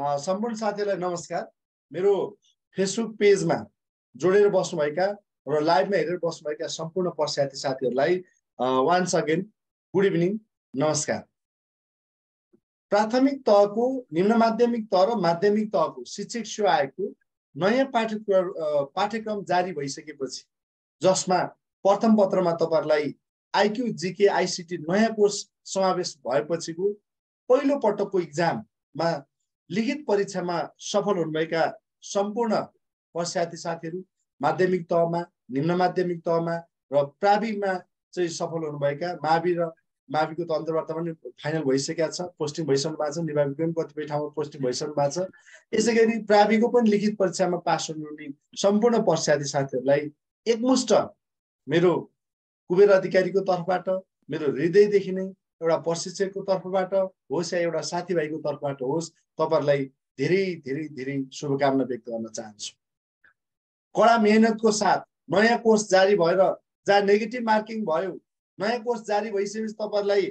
सम्पूर्ण साथीहरूलाई नमस्कार मेरो फेसबुक पेजमा जोडेर बस्नुभएका र लाइभमा हेरेर बस्नुभएका सम्पूर्ण पश्चाती साथीहरूलाई वान्स अगेन गुड इभिनिङ नमस्कार प्राथमिक तहको निम्न माध्यमिक तह र माध्यमिक तहको शिक्षक सेवा आयोगको नयाँ पाठ्यक्रम पाठ्यक्रम जारी भइसकेपछि जसमा प्रथम पत्रमा तपाईँहरूलाई आइक्यु जिके आइसिटी नयाँ कोर्स समावेश भएपछिको पहिलोपटकको इक्जाममा लिखित परीक्षामा सफल हुनुभएका सम्पूर्ण पश्चाती साथीहरू माध्यमिक तहमा निम्न माध्यमिक तहमा र प्राविमा चाहिँ सफल हुनुभएका मावि र माविको त पनि फाइनल भइसकेका छ पोस्टिङ भइसक्नु भएको छ निभाविको पनि कतिपय ठाउँमा पोस्टिङ भइसक्नु भएको छ यसै गरी प्राविको पनि लिखित परीक्षामा पास हुनुहुने सम्पूर्ण पश्चाती साथीहरूलाई एकमुष्ट मेरो कुबेर अधिकारीको तर्फबाट मेरो हृदयदेखि नै एउटा प्रशिक्षकको तर्फबाट होस् या एउटा साथीभाइको तर्फबाट होस् तपाईँहरूलाई धेरै धेरै धेरै शुभकामना व्यक्त गर्न चाहन्छु कडा मेहनतको साथ नयाँ कोर्स जारी भएर जहाँ नेगेटिभ मार्किङ भयो नयाँ कोर्स जारी भइसकेपछि तपाईँहरूलाई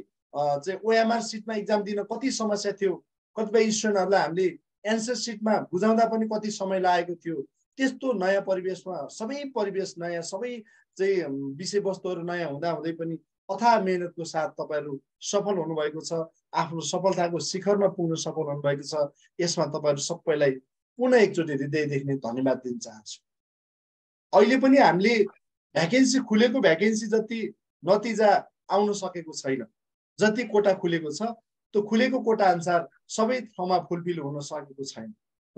चाहिँ ओएमआर सिटमा इक्जाम दिन कति समस्या थियो कतिपय स्टुडेन्टहरूलाई हामीले एन्सर सिटमा बुझाउँदा पनि कति समय लागेको थियो त्यस्तो नयाँ परिवेशमा सबै परिवेश नयाँ सबै चाहिँ विषयवस्तुहरू नयाँ हुँदा हुँदै पनि अथा मेहनतको साथ तपाईँहरू सफल हुनुभएको छ आफ्नो सफलताको शिखरमा पुग्न सफल हुनुभएको छ यसमा तपाईँहरू सबैलाई पुनः एकचोटि हृदयदेखि नै धन्यवाद दिन चाहन्छु अहिले पनि हामीले भ्याकेन्सी खुलेको भ्याकेन्सी जति नतिजा आउन सकेको छैन जति कोटा खुलेको छ त्यो खुलेको कोटा अनुसार सबै ठाउँमा फुलफिल हुन सकेको छैन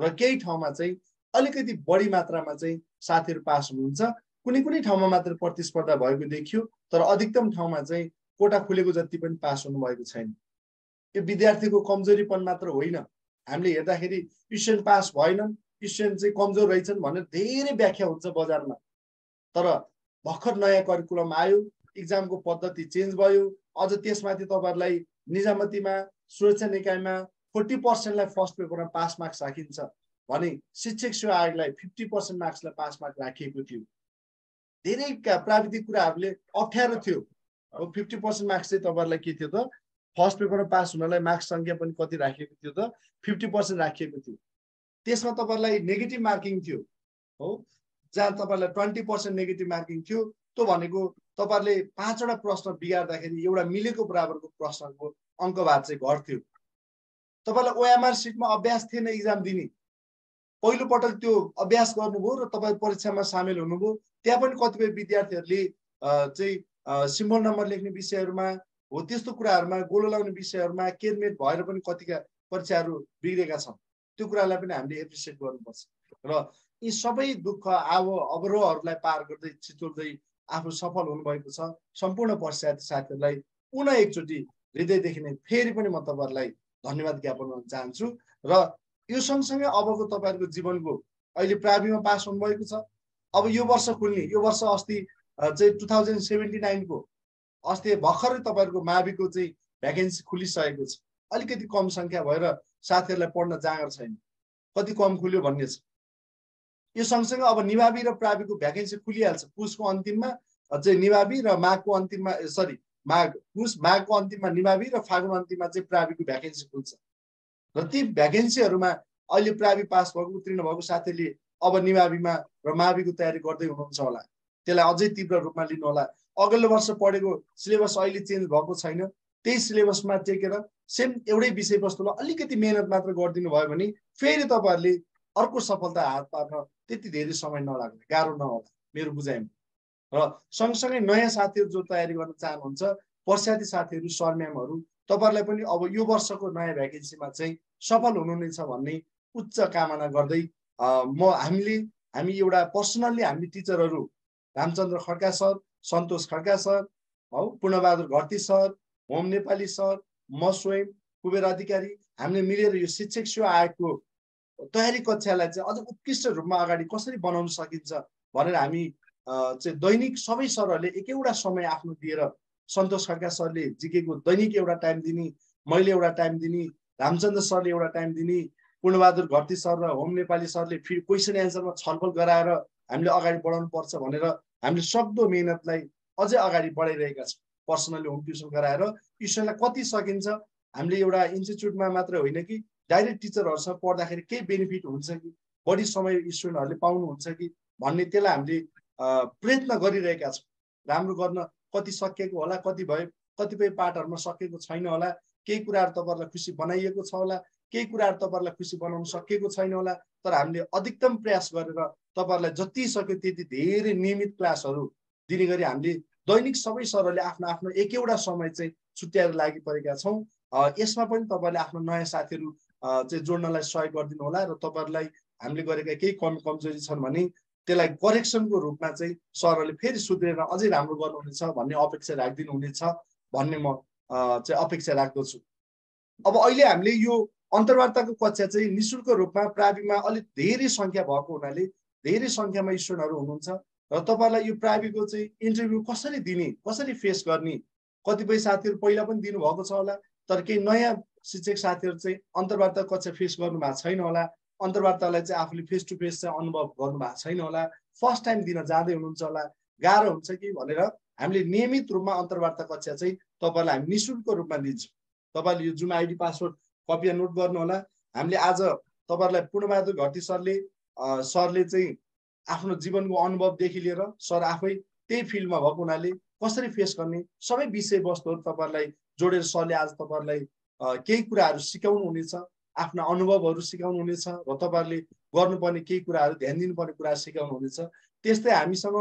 र केही ठाउँमा चाहिँ अलिकति बढी मात्रामा चाहिँ साथीहरू पास हुनुहुन्छ कुनै कुनै ठाउँमा मात्र प्रतिस्पर्धा भएको देखियो तर अधिकतम ठाउँमा चाहिँ कोटा खुलेको जति पनि पास हुनुभएको छैन यो विद्यार्थीको कमजोरीपन मात्र होइन हामीले हेर्दाखेरि स्टुडेन्ट पास भएनन् स्टुडेन्ट चाहिँ कमजोर रहेछन् भनेर धेरै व्याख्या हुन्छ बजारमा तर भर्खर नयाँ करिकुलम आयो इक्जामको पद्धति चेन्ज भयो अझ त्यसमाथि तपाईँहरूलाई निजामतीमा सुरक्षा निकायमा फोर्टी पर्सेन्टलाई फर्स्ट पेपरमा पास मार्क्स राखिन्छ भने शिक्षक सेवा आयोगलाई फिफ्टी पर्सेन्ट मार्क्सलाई पास मार्क्स राखिएको थियो धेरै प्राविधिक कुराहरूले अप्ठ्यारो थियो अब फिफ्टी पर्सेन्ट मार्क्स चाहिँ तपाईँहरूलाई के थियो त फर्स्ट पेपरमा पास हुनलाई मार्क्स सङ्ख्या पनि कति राखिएको थियो त फिफ्टी पर्सेन्ट राखिएको थियो त्यसमा तपाईँलाई नेगेटिभ मार्किङ थियो हो जहाँ तपाईँलाई ट्वेन्टी पर्सेन्ट नेगेटिभ मार्किङ थियो त्यो भनेको तपाईँहरूले पाँचवटा प्रश्न बिगार्दाखेरि एउटा मिलेको बराबरको प्रश्नको अङ्कवाद चाहिँ घट्थ्यो तपाईँलाई ओएमआर सिटमा अभ्यास थिएन इक्जाम दिने पहिलोपटक त्यो अभ्यास गर्नुभयो र तपाईँ परीक्षामा सामेल हुनुभयो त्यहाँ पनि कतिपय विद्यार्थीहरूले चाहिँ सिम्बल नम्बर लेख्ने विषयहरूमा हो त्यस्तो कुराहरूमा गोलो लगाउने विषयहरूमा केयरमेट भएर पनि कतिका परीक्षाहरू बिग्रेका छन् त्यो कुरालाई पनि हामीले एप्रिसिएट गर्नुपर्छ र यी सबै दुःख आव अवरोहहरूलाई पार गर्दै चितोल्दै आफू सफल हुनुभएको छ सम्पूर्ण पश्चात साथीहरूलाई पुनः एकचोटि हृदयदेखि नै फेरि पनि म तपाईँहरूलाई धन्यवाद ज्ञापन गर्न चाहन्छु र यो सँगसँगै अबको तपाईँहरूको जीवनको अहिले प्राविमा पास हुनुभएको छ अब यो वर्ष खुल्ने यो वर्ष अस्ति चाहिँ टु थाउजन्ड सेभेन्टी नाइनको अस्ति भर्खरै तपाईँहरूको माभिको चाहिँ भ्याकेन्सी खुलिसकेको छ अलिकति कम सङ्ख्या भएर साथीहरूलाई पढ्न जाँगर छैन कति कम खुल्यो भन्ने छ यो सँगसँगै अब निभावी र प्राविको भ्याकेन्सी खुलिहाल्छ पुसको अन्तिममा चाहिँ निभावी र माघको अन्तिममा सरी माघ पुस माघको अन्तिममा निभावी र फागुन अन्तिममा चाहिँ प्राविको भ्याकेन्सी खुल्छ र ती भ्याकेन्सीहरूमा अहिले प्रावि पास भएको उत्तीर्ण भएको साथीले अब निमाविमा र माविको तयारी गर्दै हुनुहुन्छ होला त्यसलाई अझै तीव्र रूपमा लिनुहोला अघिल्लो वर्ष पढेको सिलेबस अहिले चेन्ज भएको छैन त्यही सिलेबसमा टेकेर सेम एउटै विषयवस्तुलाई अलिकति मेहनत मात्र गरिदिनु भयो भने फेरि तपाईँहरूले अर्को सफलता हात पार्न त्यति धेरै समय नलाग्ने गाह्रो नहोला मेरो बुझाइमा र सँगसँगै नयाँ साथीहरू जो तयारी गर्न चाहनुहुन्छ पश्चाती साथीहरू सरम्यामहरू तपाईँहरूलाई पनि अब यो वर्षको नयाँ भ्याकेन्सीमा चाहिँ सफल हुनुहुनेछ भन्ने उच्च कामना गर्दै म हामीले हामी एउटा पर्सनल्ली हामी टिचरहरू रामचन्द्र खड्का सर सन्तोष खड्का सर हौ पूर्णबहादुर घरती सर होम नेपाली सर म स्वयं कुबेर अधिकारी हामीले मिलेर यो शिक्षक सेवा आयोगको तयारी कक्षालाई चाहिँ अझ उत्कृष्ट रूपमा अगाडि कसरी बनाउन सकिन्छ भनेर हामी चाहिँ दैनिक सबै सरहरूले एक एउटा समय आफ्नो दिएर सन्तोष खड्का सरले जिकेको दैनिक एउटा टाइम दिने मैले एउटा टाइम दिने रामचन्द्र सरले एउटा टाइम दिने पूर्णबहादुर घरती सर र होम नेपाली सरले फेरि क्वेसन एन्सरमा छलफल गराएर हामीले अगाडि बढाउनु पर्छ भनेर हामीले सक्दो मेहनतलाई अझै अगाडि बढाइरहेका छौँ पर्सनली होम ट्युसन गराएर ट्युसनलाई कति सकिन्छ हामीले एउटा इन्स्टिच्युटमा मात्र होइन कि डाइरेक्ट टिचरहरूसँग पढ्दाखेरि केही बेनिफिट हुन्छ कि बढी समय स्टुडेन्टहरूले पाउनुहुन्छ कि भन्ने त्यसलाई हामीले प्रयत्न गरिरहेका छौँ राम्रो गर्न कति सकिएको होला कति भयो कतिपय पाठहरूमा सकेको छैन होला केही कुराहरू तपाईँहरूलाई खुसी बनाइएको छ होला केही कुराहरू तपाईँहरूलाई खुसी बनाउन सकेको छैन होला तर हामीले अधिकतम प्रयास गरेर तपाईँहरूलाई जति सक्यो त्यति धेरै नियमित क्लासहरू दिने गरी हामीले दैनिक सबै सरहरूले आफ्नो आफ्नो एक एउटा समय चाहिँ छुट्याएर लागि परेका छौँ यसमा पनि तपाईँहरूले आफ्नो नयाँ साथीहरू चाहिँ जोड्नलाई सहयोग गरिदिनु होला र तपाईँहरूलाई हामीले गरेका केही कमी कमजोरी छन् भने त्यसलाई करेक्सनको रूपमा चाहिँ सरहरूले फेरि सुध्रेर अझै राम्रो गर्नुहुनेछ भन्ने अपेक्षा राखिदिनु हुनेछ भन्ने म चाहिँ अपेक्षा राख्दछु अब अहिले हामीले यो अन्तर्वार्ताको कक्षा चाहिँ निशुल्क रूपमा प्राविमा अलिक धेरै सङ्ख्या भएको हुनाले धेरै सङ्ख्यामा स्टुडेन्टहरू हुनुहुन्छ र तपाईँलाई यो प्राविको चाहिँ इन्टरभ्यू कसरी दिने कसरी फेस गर्ने कतिपय साथीहरू पहिला पनि दिनुभएको छ होला तर केही नयाँ शिक्षक साथीहरू चाहिँ अन्तर्वार्ता कक्षा फेस गर्नु भएको छैन होला अन्तर्वार्तालाई चाहिँ आफूले फेस टु फेस चाहिँ अनुभव गर्नु भएको छैन होला फर्स्ट टाइम दिन जाँदै हुनुहुन्छ होला गाह्रो हुन्छ कि भनेर हामीले नियमित रूपमा अन्तर्वार्ता कक्षा चाहिँ तपाईँलाई हामी निशुल्क रूपमा दिन्छौँ तपाईँले यो जुन आइडी पासवर्ड कपिया नोट गर्नुहोला हामीले आज तपाईँहरूलाई पूर्णबहादुर घटी सरले सरले चाहिँ आफ्नो जीवनको अनुभवदेखि लिएर सर आफै त्यही फिल्डमा भएको हुनाले कसरी फेस गर्ने सबै विषयवस्तुहरू तपाईँहरूलाई जोडेर सरले आज तपाईँहरूलाई केही कुराहरू सिकाउनु हुनेछ आफ्ना अनुभवहरू सिकाउनु हुनेछ र तपाईँहरूले गर्नुपर्ने केही कुराहरू ध्यान दिनुपर्ने कुरा सिकाउनु हुनेछ त्यस्तै हामीसँग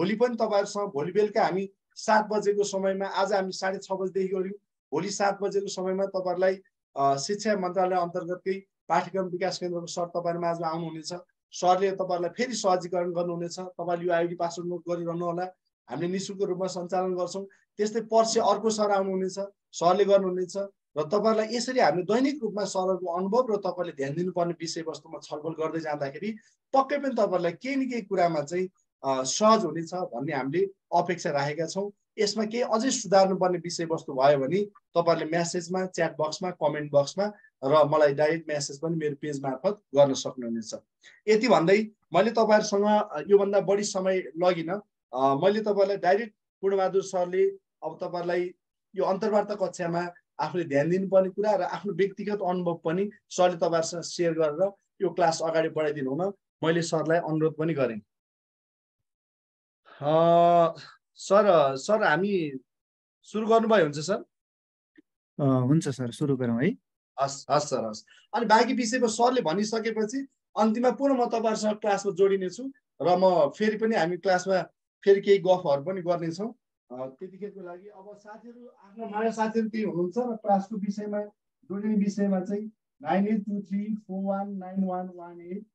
भोलि पनि तपाईँहरूसँग भोलि बेलुका हामी सात बजेको समयमा आज हामी साढे छ बजीदेखि गऱ्यौँ भोलि सात बजेको समयमा तपाईँहरूलाई शिक्षा मन्त्रालय अन्तर्गतकै पाठ्यक्रम विकास केन्द्रको सर तपाईँहरूमा आज आउनुहुनेछ सरले तपाईँहरूलाई फेरि सहजीकरण गर्नुहुनेछ तपाईँले यो आइडी पासवर्ड नोट गरिरहनु होला हामीले निशुल्क शुल्क रूपमा सञ्चालन गर्छौँ त्यस्तै पर्से अर्को सर आउनुहुनेछ सरले गर्नुहुनेछ र तपाईँहरूलाई यसरी हामीले दैनिक रूपमा सरहरूको अनुभव र तपाईँले ध्यान दिनुपर्ने विषयवस्तुमा छलफल गर्दै जाँदाखेरि पक्कै पनि तपाईँहरूलाई केही न केही कुरामा चाहिँ सहज हुनेछ भन्ने हामीले अपेक्षा राखेका छौँ यसमा केही अझै सुधार्नुपर्ने विषयवस्तु भयो भने तपाईँहरूले म्यासेजमा च्याट बक्समा कमेन्ट बक्समा र मलाई डाइरेक्ट म्यासेज पनि मेरो पेज मार्फत गर्न सक्नुहुनेछ यति भन्दै मैले तपाईँहरूसँग योभन्दा बढी समय लगिनँ मैले तपाईँलाई डाइरेक्ट पूर्णबहादुर सरले अब तपाईँहरूलाई यो अन्तर्वार्ता कक्षामा आफूले ध्यान दिनुपर्ने कुरा र आफ्नो व्यक्तिगत अनुभव पनि सरले तपाईँहरूसँग सेयर गरेर यो क्लास अगाडि बढाइदिनु हुन मैले सरलाई अनुरोध पनि गरेँ सर सर हामी सुरु गर्नुभयो हुन्छ सर हुन्छ सर सुरु गरौँ है हस् हस् सर हस् अनि बाँकी विषयमा सरले भनिसकेपछि अन्तिममा पुनः म तपाईँहरूसँग क्लासमा जोडिनेछु र म फेरि पनि हामी क्लासमा फेरि केही गफहरू पनि गर्नेछौँ त्यतिखेरको लागि अब साथीहरू आफ्नो माया साथीहरू त्यही हुनुहुन्छ र क्लासको विषयमा जोडिने विषयमा चाहिँ nine eight two three four one nine one one eight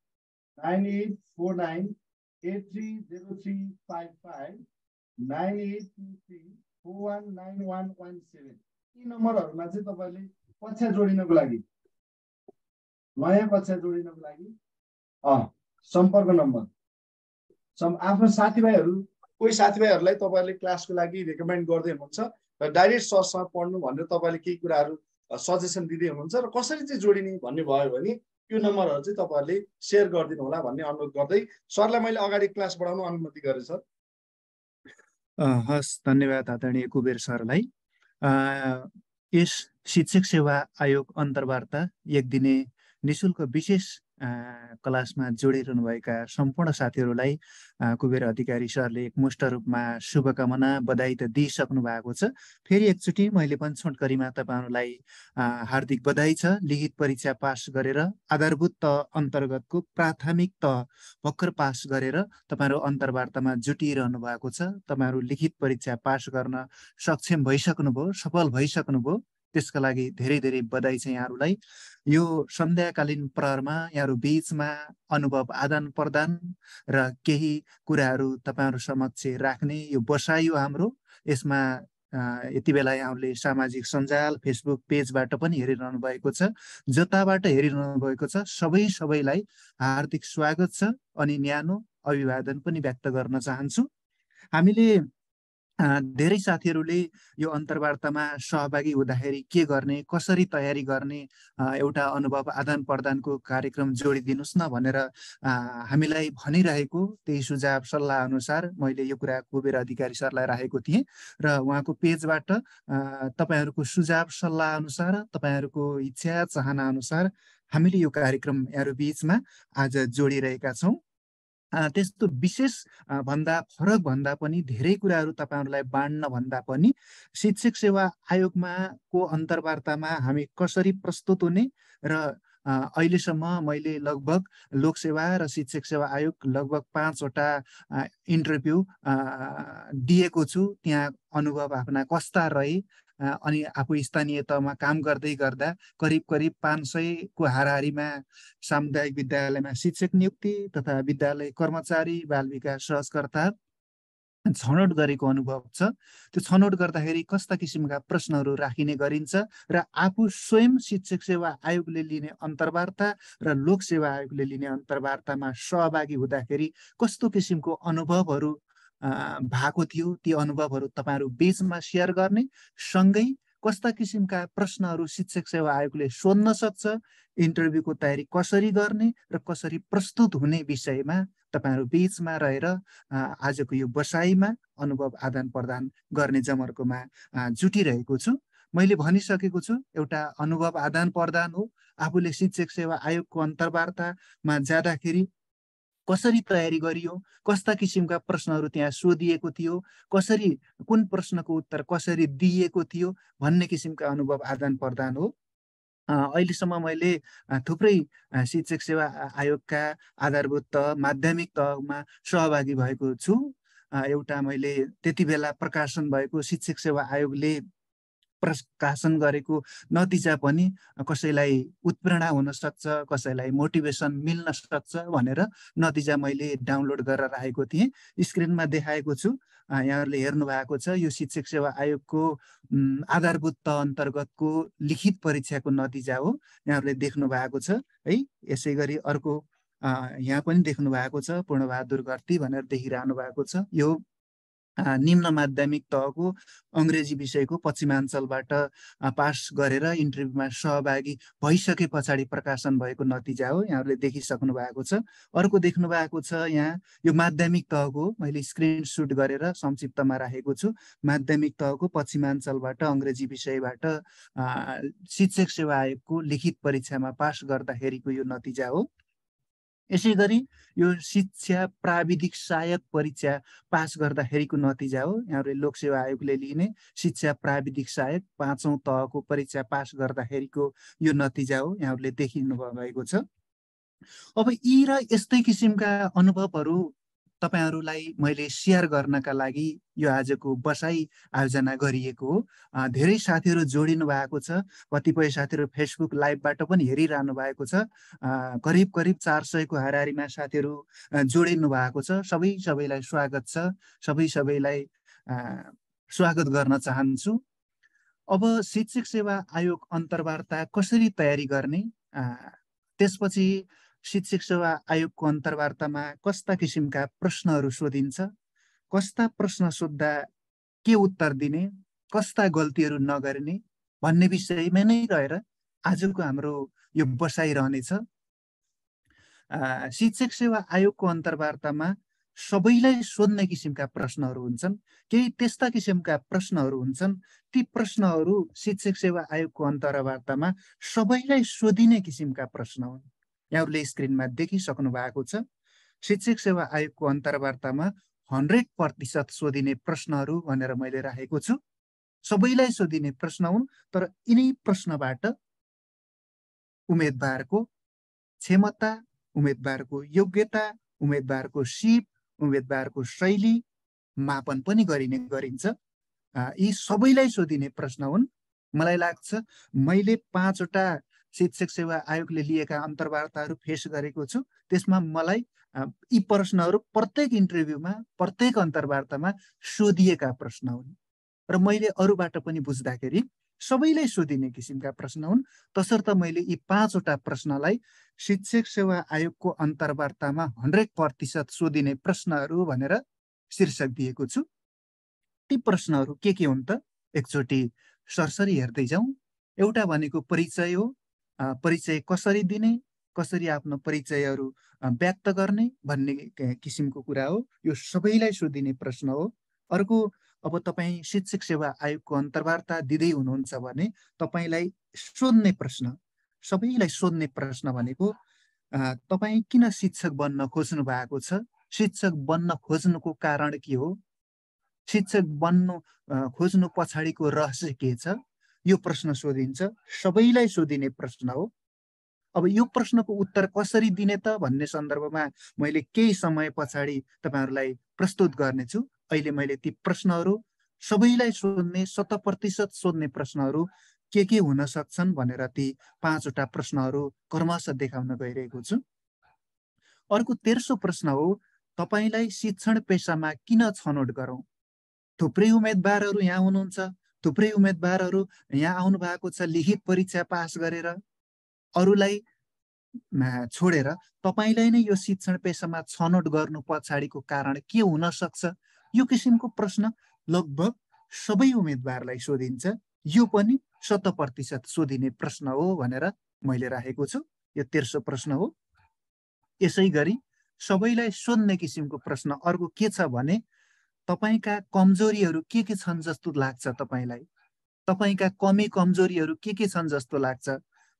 nine eight four nine eight three zero three five five यी नम्बरहरूमा चाहिँ तपाईँले कक्षा जोडिनको लागि नयाँ कक्षा जोडिनको लागि सम्पर्क नम्बर आफ्नो साथीभाइहरू कोही साथीभाइहरूलाई तपाईँहरूले क्लासको लागि रेकमेन्ड गर्दै हुनुहुन्छ र डाइरेक्ट सरसँग पढ्नु भनेर तपाईँले केही कुराहरू सजेसन दिँदै हुनुहुन्छ र कसरी चाहिँ जोडिने भन्ने भयो भने त्यो नम्बरहरू चाहिँ तपाईँहरूले सेयर गरिदिनु होला भन्ने अनुरोध गर्दै सरलाई मैले अगाडि क्लास बढाउनु अनुमति गरेँ सर हस् धन्यवाद आदरणीय कुबेर सरलाई यस शिक्षक सेवा आयोग अन्तर्वार्ता एक दिने निशुल्क विशेष क्लासमा जोडिरहनुभएका सम्पूर्ण साथीहरूलाई कुबेर अधिकारी सरले एकमुष्ट रूपमा शुभकामना बधाई त दिइसक्नु भएको छ फेरि एकचोटि मैले पनि छोटकरीमा तपाईँहरूलाई हार्दिक बधाई छ लिखित परीक्षा पास गरेर आधारभूत त अन्तर्गतको प्राथमिक त भर्खर पास गरेर तपाईँहरू अन्तर्वार्तामा जुटिरहनु भएको छ तपाईँहरू लिखित परीक्षा पास गर्न सक्षम भइसक्नुभयो सफल भइसक्नुभयो त्यसका लागि धेरै धेरै बधाई छ यहाँहरूलाई यो सन्ध्याकालीन प्रहरमा यहाँहरू बिचमा अनुभव आदान प्रदान र केही कुराहरू तपाईँहरू समक्ष राख्ने यो बसायो हाम्रो यसमा यति बेला यहाँहरूले सामाजिक सञ्जाल फेसबुक पेजबाट पनि हेरिरहनु भएको छ जताबाट हेरिरहनु भएको छ सबै सबैलाई हार्दिक स्वागत छ अनि न्यानो अभिवादन पनि व्यक्त गर्न चाहन्छु हामीले धेरै साथीहरूले यो अन्तर्वार्तामा सहभागी हुँदाखेरि के गर्ने कसरी तयारी गर्ने एउटा अनुभव आदान प्रदानको कार्यक्रम जोडिदिनुहोस् न भनेर हामीलाई भनिरहेको त्यही सुझाव सल्लाह अनुसार मैले यो कुरा कुबेर अधिकारी सरलाई राखेको थिएँ र उहाँको पेजबाट तपाईँहरूको सुझाव सल्लाह अनुसार तपाईँहरूको इच्छा चाहना अनुसार हामीले यो कार्यक्रम यहाँहरू बिचमा आज जोडिरहेका छौँ त्यस्तो विशेष भन्दा फरक भन्दा पनि धेरै कुराहरू तपाईँहरूलाई बाँड्न भन्दा पनि शिक्षक सेवा आयोगमा को अन्तर्वार्तामा हामी कसरी प्रस्तुत हुने र अहिलेसम्म मैले लगभग लोकसेवा र शिक्षक सेवा आयोग लगभग पाँचवटा इन्टरभ्यू दिएको छु त्यहाँ अनुभव आफ्ना कस्ता रहे अनि आफू स्थानीय तहमा काम गर्दै गर्दा करिब करिब पाँच सयको हाराहारीमा सामुदायिक विद्यालयमा शिक्षक नियुक्ति तथा विद्यालय कर्मचारी बाल विकास सहजकर्ता छनौट गरेको अनुभव छ त्यो छनौट गर्दाखेरि कस्ता किसिमका प्रश्नहरू राखिने गरिन्छ र आफू स्वयं शिक्षक सेवा आयोगले लिने अन्तर्वार्ता र लोक सेवा आयोगले लिने अन्तर्वार्तामा सहभागी हुँदाखेरि कस्तो किसिमको अनुभवहरू भएको थियो ती अनुभवहरू तपाईँहरू बिचमा सेयर गर्ने सँगै कस्ता किसिमका प्रश्नहरू शिक्षक सेवा आयोगले सोध्न सक्छ इन्टरभ्यूको तयारी कसरी गर्ने र कसरी प्रस्तुत हुने विषयमा तपाईँहरू बिचमा रहेर आजको यो बसाइमा अनुभव आदान प्रदान गर्ने जमर्कोमा जुटिरहेको छु मैले भनिसकेको छु एउटा अनुभव आदान प्रदान हो आफूले शिक्षक सेवा आयोगको अन्तर्वार्तामा जाँदाखेरि कसरी तयारी गरियो कस्ता किसिमका प्रश्नहरू त्यहाँ सोधिएको थियो कसरी कुन प्रश्नको उत्तर कसरी दिइएको थियो भन्ने किसिमका अनुभव आदान प्रदान हो अहिलेसम्म मैले थुप्रै शिक्षक सेवा आयोगका आधारभूत तह माध्यमिक तहमा सहभागी भएको छु एउटा मैले त्यति बेला प्रकाशन भएको शिक्षक सेवा आयोगले प्रकाशन गरेको नतिजा पनि कसैलाई उत्प्रेरणा हुनसक्छ कसैलाई मोटिभेसन मिल्न सक्छ भनेर नतिजा मैले डाउनलोड गरेर राखेको थिएँ स्क्रिनमा देखाएको छु यहाँहरूले हेर्नु भएको छ यो शिक्षक सेवा आयोगको आधारभूत तह अन्तर्गतको लिखित परीक्षाको नतिजा हो यहाँहरूले देख्नु भएको छ है यसै गरी अर्को यहाँ पनि देख्नु भएको छ पूर्णबहादुर गर्ती भनेर देखिरहनु भएको छ यो निम्न माध्यमिक तहको अङ्ग्रेजी विषयको पश्चिमाञ्चलबाट पास गरेर इन्टरभ्यूमा सहभागी भइसके पछाडि प्रकाशन भएको नतिजा हो यहाँहरूले देखिसक्नु भएको छ अर्को देख्नु भएको छ यहाँ यो माध्यमिक तहको मैले स्क्रिन सुट गरेर संक्षिप्तमा राखेको छु माध्यमिक तहको पश्चिमाञ्चलबाट अङ्ग्रेजी विषयबाट शिक्षक सेवा आयोगको लिखित परीक्षामा पास गर्दाखेरिको यो नतिजा हो यसै गरी यो शिक्षा प्राविधिक सहायक परीक्षा पास गर्दाखेरिको नतिजा हो यहाँहरूले लोकसेवा आयोगले लिने शिक्षा प्राविधिक सहायक पाँचौँ तहको परीक्षा पास गर्दाखेरिको यो नतिजा हो यहाँहरूले देखिनु भएको छ अब यी र यस्तै किसिमका अनुभवहरू तपाईँहरूलाई मैले सेयर गर्नका लागि यो आजको बसाई आयोजना गरिएको हो धेरै साथीहरू जोडिनु भएको छ कतिपय साथीहरू फेसबुक लाइभबाट पनि हेरिरहनु भएको छ करिब करिब चार सयको हारिमा साथीहरू जोडिनु भएको छ सबै सबैलाई स्वागत छ सबै सबैलाई स्वागत गर्न चाहन्छु अब शिक्षक सेवा आयोग अन्तर्वार्ता कसरी तयारी गर्ने त्यसपछि शिक्षक सेवा आयोगको अन्तर्वार्तामा कस्ता किसिमका प्रश्नहरू सोधिन्छ कस्ता प्रश्न सोद्धा के उत्तर दिने कस्ता गल्तीहरू नगर्ने भन्ने विषयमा नै रहेर आजको हाम्रो यो बसाइरहनेछ शिक्षक सेवा आयोगको अन्तर्वार्तामा सबैलाई सोध्ने किसिमका प्रश्नहरू हुन्छन् केही त्यस्ता किसिमका प्रश्नहरू हुन्छन् ती प्रश्नहरू शिक्षक सेवा आयोगको अन्तर्वार्तामा सबैलाई सोधिने किसिमका प्रश्न हुन् यहाँहरूले स्क्रिनमा देखिसक्नु भएको छ शिक्षक सेवा आयोगको अन्तर्वार्तामा हन्ड्रेड प्रतिशत सोधिने प्रश्नहरू भनेर मैले राखेको छु सबैलाई सोधिने प्रश्न हुन् तर यिनै प्रश्नबाट उम्मेदवारको क्षमता उम्मेदवारको योग्यता उम्मेदवारको सिप उम्मेदवारको शैली मापन पनि गरिने गरिन्छ यी सबैलाई सोधिने प्रश्न हुन् मलाई लाग्छ मैले पाँचवटा शिक्षक सेवा आयोगले लिएका अन्तर्वार्ताहरू फेस गरेको छु त्यसमा मलाई यी प्रश्नहरू प्रत्येक इन्टरभ्यूमा प्रत्येक अन्तर्वार्तामा सोधिएका प्रश्न हुन् र मैले अरूबाट पनि बुझ्दाखेरि सबैलाई सोधिने किसिमका प्रश्न हुन् तसर्थ मैले यी पाँचवटा प्रश्नलाई शिक्षक सेवा आयोगको अन्तर्वार्तामा हन्ड्रेड प्रतिशत सोधिने प्रश्नहरू भनेर शीर्षक दिएको छु ती प्रश्नहरू के के हुन् त एकचोटि सरसरी हेर्दै जाउँ एउटा भनेको परिचय हो परिचय कसरी दिने कसरी आफ्नो परिचयहरू व्यक्त गर्ने भन्ने किसिमको कुरा हो यो सबैलाई सोधिने प्रश्न हो अर्को अब तपाईँ शिक्षक सेवा आयोगको अन्तर्वार्ता दिँदै हुनुहुन्छ भने तपाईँलाई सोध्ने प्रश्न सबैलाई सोध्ने प्रश्न भनेको तपाईँ किन शिक्षक बन्न खोज्नु भएको छ शिक्षक बन्न खोज्नुको कारण के हो शिक्षक बन्नु खोज्नु पछाडिको रहस्य के छ यो प्रश्न सोधिन्छ सबैलाई सोधिने प्रश्न हो अब यो प्रश्नको उत्तर कसरी दिने त भन्ने सन्दर्भमा मैले केही समय पछाडि तपाईँहरूलाई प्रस्तुत गर्नेछु अहिले मैले ती प्रश्नहरू सबैलाई सोध्ने शत प्रतिशत सोध्ने प्रश्नहरू के के हुन सक्छन् भनेर ती पाँचवटा प्रश्नहरू क्रमशः देखाउन गइरहेको छु अर्को तेर्सो प्रश्न हो तपाईँलाई शिक्षण पेसामा किन छनौट गरौँ थुप्रै उम्मेदवारहरू यहाँ हुनुहुन्छ थुप्रै उम्मेदवारहरू यहाँ आउनु भएको छ लिखित परीक्षा पास गरेर अरूलाई छोडेर तपाईँलाई नै यो शिक्षण पेसामा छनौट गर्नु पछाडिको कारण के हुन सक्छ यो किसिमको प्रश्न लगभग सबै उम्मेदवारलाई सोधिन्छ यो पनि शत प्रतिशत सोधिने प्रश्न हो भनेर मैले राखेको छु यो तेर्सो प्रश्न हो यसै गरी सबैलाई सोध्ने किसिमको प्रश्न अर्को के छ भने तपाईँका कमजोरीहरू के के छन् जस्तो लाग्छ तपाईँलाई तपाईँका कमी कमजोरीहरू के के छन् जस्तो लाग्छ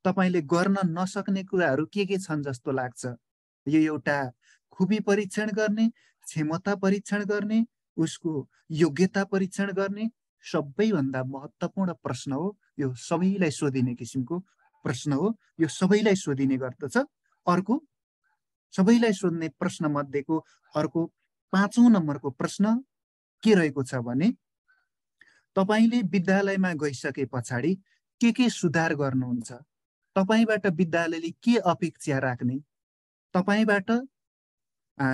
तपाईँले गर्न नसक्ने कुराहरू के के छन् जस्तो लाग्छ यो एउटा खुबी परीक्षण गर्ने क्षमता परीक्षण गर्ने उसको योग्यता परीक्षण गर्ने सबैभन्दा महत्त्वपूर्ण प्रश्न हो यो सबैलाई सोधिने किसिमको प्रश्न हो यो सबैलाई सोधिने गर्दछ अर्को सबैलाई सोध्ने प्रश्न मध्येको अर्को पाँचौँ नम्बरको प्रश्न के रहेको छ भने तपाईँले विद्यालयमा गइसके पछाडि के के सुधार गर्नुहुन्छ तपाईँबाट विद्यालयले के अपेक्षा राख्ने तपाईँबाट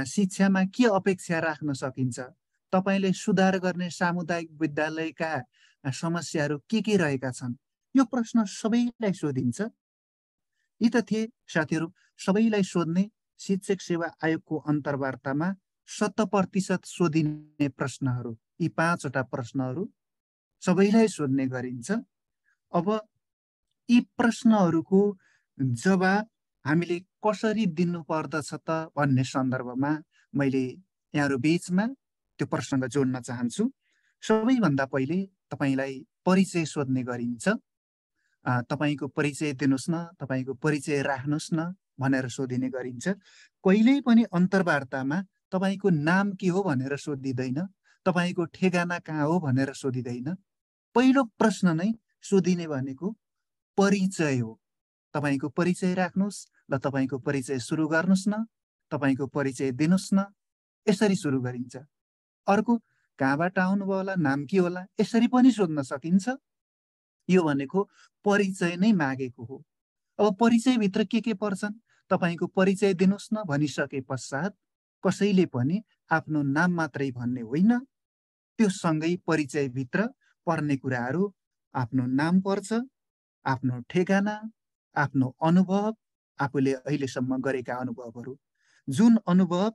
शिक्षामा के अपेक्षा राख्न सकिन्छ तपाईँले सुधार गर्ने सामुदायिक विद्यालयका समस्याहरू के के रहेका छन् यो प्रश्न सबैलाई सोधिन्छ यी त थिए साथीहरू सबैलाई सोध्ने शिक्षक सेवा आयोगको अन्तर्वार्तामा शत प्रतिशत सोधिने प्रश्नहरू यी पाँचवटा प्रश्नहरू सबैलाई सोध्ने गरिन्छ अब यी प्रश्नहरूको जवाब हामीले कसरी दिनुपर्दछ त भन्ने सन्दर्भमा मैले यहाँहरू बिचमा त्यो प्रसङ्ग जोड्न चाहन्छु सबैभन्दा पहिले तपाईँलाई परिचय सोध्ने गरिन्छ तपाईँको परिचय दिनुहोस् न तपाईँको परिचय राख्नुहोस् न भनेर सोधिने गरिन्छ कहिल्यै पनि अन्तर्वार्तामा तपाईँको नाम के हो भनेर सोधिँदैन तपाईँको ठेगाना कहाँ हो भनेर सोधिँदैन पहिलो प्रश्न नै सोधिने भनेको परिचय हो तपाईँको परिचय राख्नुहोस् ल तपाईँको परिचय सुरु गर्नुहोस् न तपाईँको परिचय दिनुहोस् न यसरी सुरु गरिन्छ अर्को कहाँबाट आउनुभयो होला नाम के होला यसरी पनि सोध्न सकिन्छ यो भनेको परिचय नै मागेको हो अब परिचयभित्र के के पर्छन् तपाईँको परिचय दिनुहोस् न भनिसके पश्चात कसैले पनि आफ्नो नाम मात्रै भन्ने होइन त्यो सँगै परिचयभित्र पर्ने कुराहरू आफ्नो नाम पर्छ आफ्नो ठेगाना आफ्नो अनुभव आफूले अहिलेसम्म गरेका अनुभवहरू जुन अनुभव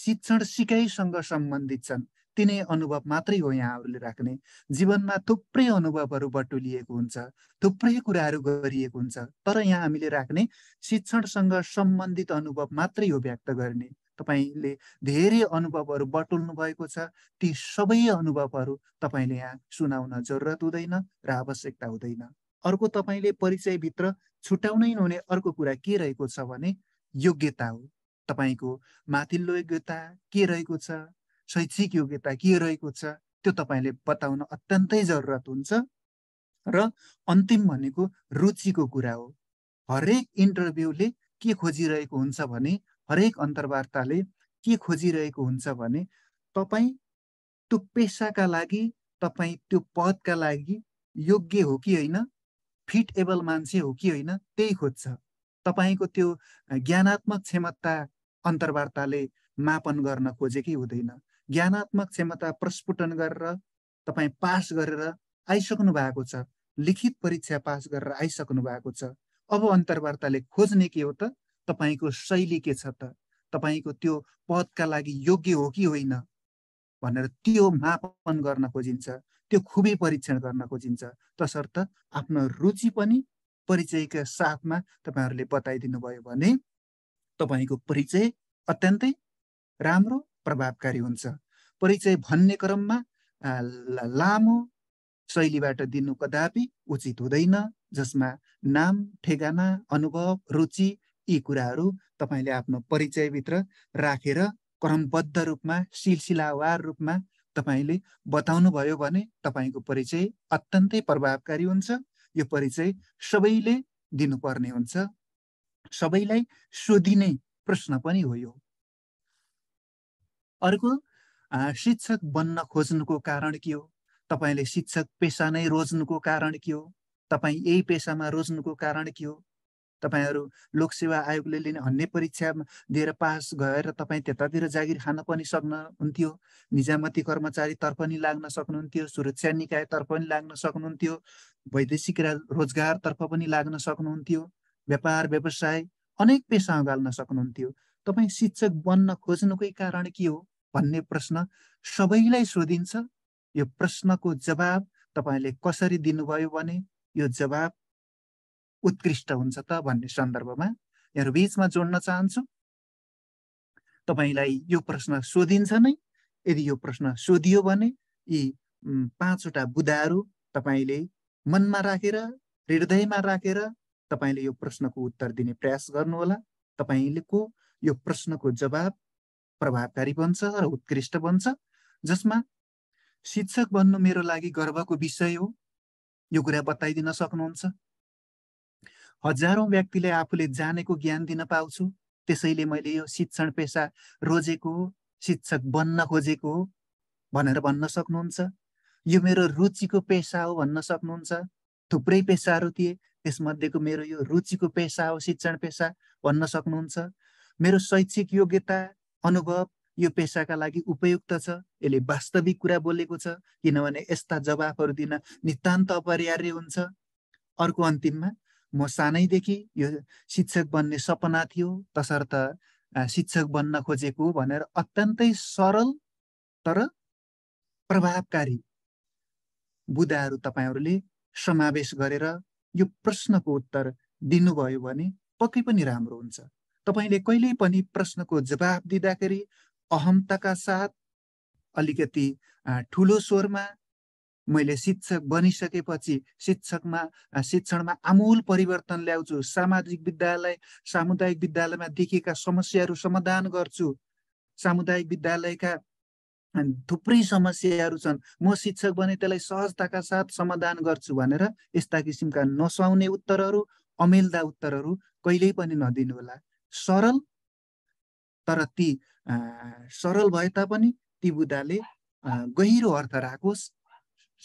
शिक्षण सिकाइसँग सम्बन्धित छन् तिनै अनुभव मात्रै हो यहाँहरूले राख्ने जीवनमा थुप्रै अनुभवहरू बटुलिएको हुन्छ थुप्रै कुराहरू गरिएको हुन्छ तर यहाँ हामीले राख्ने शिक्षणसँग सम्बन्धित अनुभव मात्रै हो व्यक्त गर्ने तपाईँले धेरै अनुभवहरू बटुल्नु भएको छ ती सबै अनुभवहरू तपाईँले यहाँ सुनाउन जरुरत हुँदैन र आवश्यकता हुँदैन अर्को तपाईँले परिचयभित्र छुट्याउनै नहुने अर्को कुरा के रहेको छ भने योग्यता हो तपाईँको माथिल्लो योग्यता के रहेको छ शैक्षिक योग्यता के रहेको छ त्यो तपाईँले बताउन अत्यन्तै जरुरत हुन्छ र अन्तिम भनेको रुचिको कुरा हो हरेक इन्टरभ्यूले के खोजिरहेको हुन्छ भने हरेक अन्तर्वार्ताले के खोजिरहेको हुन्छ भने तपाईँ त्यो पेसाका लागि तपाईँ त्यो पदका लागि योग्य हो कि होइन फिट एबल मान्छे हो कि होइन त्यही खोज्छ तपाईँको त्यो ज्ञानात्मक क्षमता अन्तर्वार्ताले मापन गर्न खोजेकै हुँदैन ज्ञानात्मक क्षमता प्रस्फुटन गरेर तपाईँ पास गरेर आइसक्नु भएको छ लिखित परीक्षा पास गरेर आइसक्नु भएको छ अब अन्तर्वार्ताले खोज्ने के हो त तपाईँको शैली के छ त तपाईँको त्यो पदका लागि योग्य हो कि होइन भनेर त्यो मापन गर्न खोजिन्छ त्यो खुबी परीक्षण गर्न खोजिन्छ तसर्थ आफ्नो रुचि पनि परिचयका साथमा तपाईँहरूले बताइदिनु भयो भने तपाईँको परिचय अत्यन्तै राम्रो प्रभावकारी हुन्छ परिचय भन्ने क्रममा लामो शैलीबाट दिनु कदापि उचित हुँदैन जसमा नाम ठेगाना अनुभव रुचि यी कुराहरू तपाईँले आफ्नो परिचयभित्र राखेर क्रमबद्ध रूपमा सिलसिलावार रूपमा तपाईँले बताउनुभयो भने तपाईँको परिचय अत्यन्तै प्रभावकारी हुन्छ यो परिचय सबैले दिनुपर्ने हुन्छ सबैलाई सोधिने प्रश्न पनि हो यो अर्को शिक्षक बन्न खोज्नुको कारण के हो तपाईँले शिक्षक पेसा नै रोज्नुको कारण के हो तपाईँ यही पेसामा रोज्नुको कारण के हो तपाईँहरू लोकसेवा आयोगले लिने अन्य परीक्षा दिएर पास गएर तपाईँ त्यतातिर जागिर खान पनि सक्नुहुन्थ्यो निजामती कर्मचारीतर्फ पनि लाग्न सक्नुहुन्थ्यो सुरक्षा निकायतर्फ पनि लाग्न सक्नुहुन्थ्यो वैदेशिक रोजगारतर्फ पनि लाग्न सक्नुहुन्थ्यो व्यापार व्यवसाय अनेक पेसा गाल्न सक्नुहुन्थ्यो तपाईँ शिक्षक बन्न खोज्नुकै कारण के हो भन्ने प्रश्न सबैलाई सोधिन्छ यो प्रश्नको जवाब तपाईँले कसरी दिनुभयो भने यो जवाब उत्कृष्ट हुन्छ त भन्ने सन्दर्भमा यहाँहरू बिचमा जोड्न चाहन्छु तपाईँलाई यो प्रश्न सोधिन्छ नै यदि यो प्रश्न सोधियो भने यी पाँचवटा बुदाहरू तपाईँले मनमा राखेर हृदयमा राखेर तपाईँले यो प्रश्नको उत्तर दिने प्रयास गर्नुहोला को यो प्रश्नको जवाब प्रभावकारी बन्छ र उत्कृष्ट बन्छ जसमा शिक्षक बन्नु मेरो लागि गर्वको विषय हो यो कुरा बताइदिन सक्नुहुन्छ हजारौँ व्यक्तिले आफूले जानेको ज्ञान दिन पाउँछु त्यसैले मैले यो शिक्षण पेसा रोजेको शिक्षक बन्न खोजेको भनेर भन्न सक्नुहुन्छ यो मेरो रुचिको पेसा हो भन्न सक्नुहुन्छ थुप्रै पेसाहरू थिए त्यसमध्येको मेरो यो रुचिको पेसा हो शिक्षण पेसा भन्न सक्नुहुन्छ मेरो शैक्षिक योग्यता अनुभव यो पेसाका लागि उपयुक्त छ यसले वास्तविक कुरा बोलेको छ किनभने यस्ता जवाफहरू दिन नितान्त अपरिहार्य हुन्छ अर्को अन्तिममा म सानैदेखि यो शिक्षक बन्ने सपना थियो तसर्थ शिक्षक बन्न खोजेको भनेर अत्यन्तै सरल तर प्रभावकारी बुदाहरू तपाईँहरूले समावेश गरेर यो प्रश्नको उत्तर दिनुभयो भने पक्कै पनि राम्रो हुन्छ तपाईँले कहिल्यै पनि प्रश्नको जवाब दिँदाखेरि अहमताका साथ अलिकति ठुलो स्वरमा मैले शिक्षक बनिसकेपछि शिक्षकमा शिक्षणमा आमूल परिवर्तन ल्याउँछु सामाजिक विद्यालय सामुदायिक विद्यालयमा देखिएका समस्याहरू समाधान गर्छु सामुदायिक विद्यालयका थुप्रै समस्याहरू छन् म शिक्षक बने त्यसलाई सहजताका साथ समाधान गर्छु भनेर यस्ता किसिमका नसुहाउने उत्तरहरू अमेलदा उत्तरहरू कहिल्यै पनि नदिनुहोला सरल तर ती सरल भए तापनि ती बुद्धाले गहिरो अर्थ राखोस्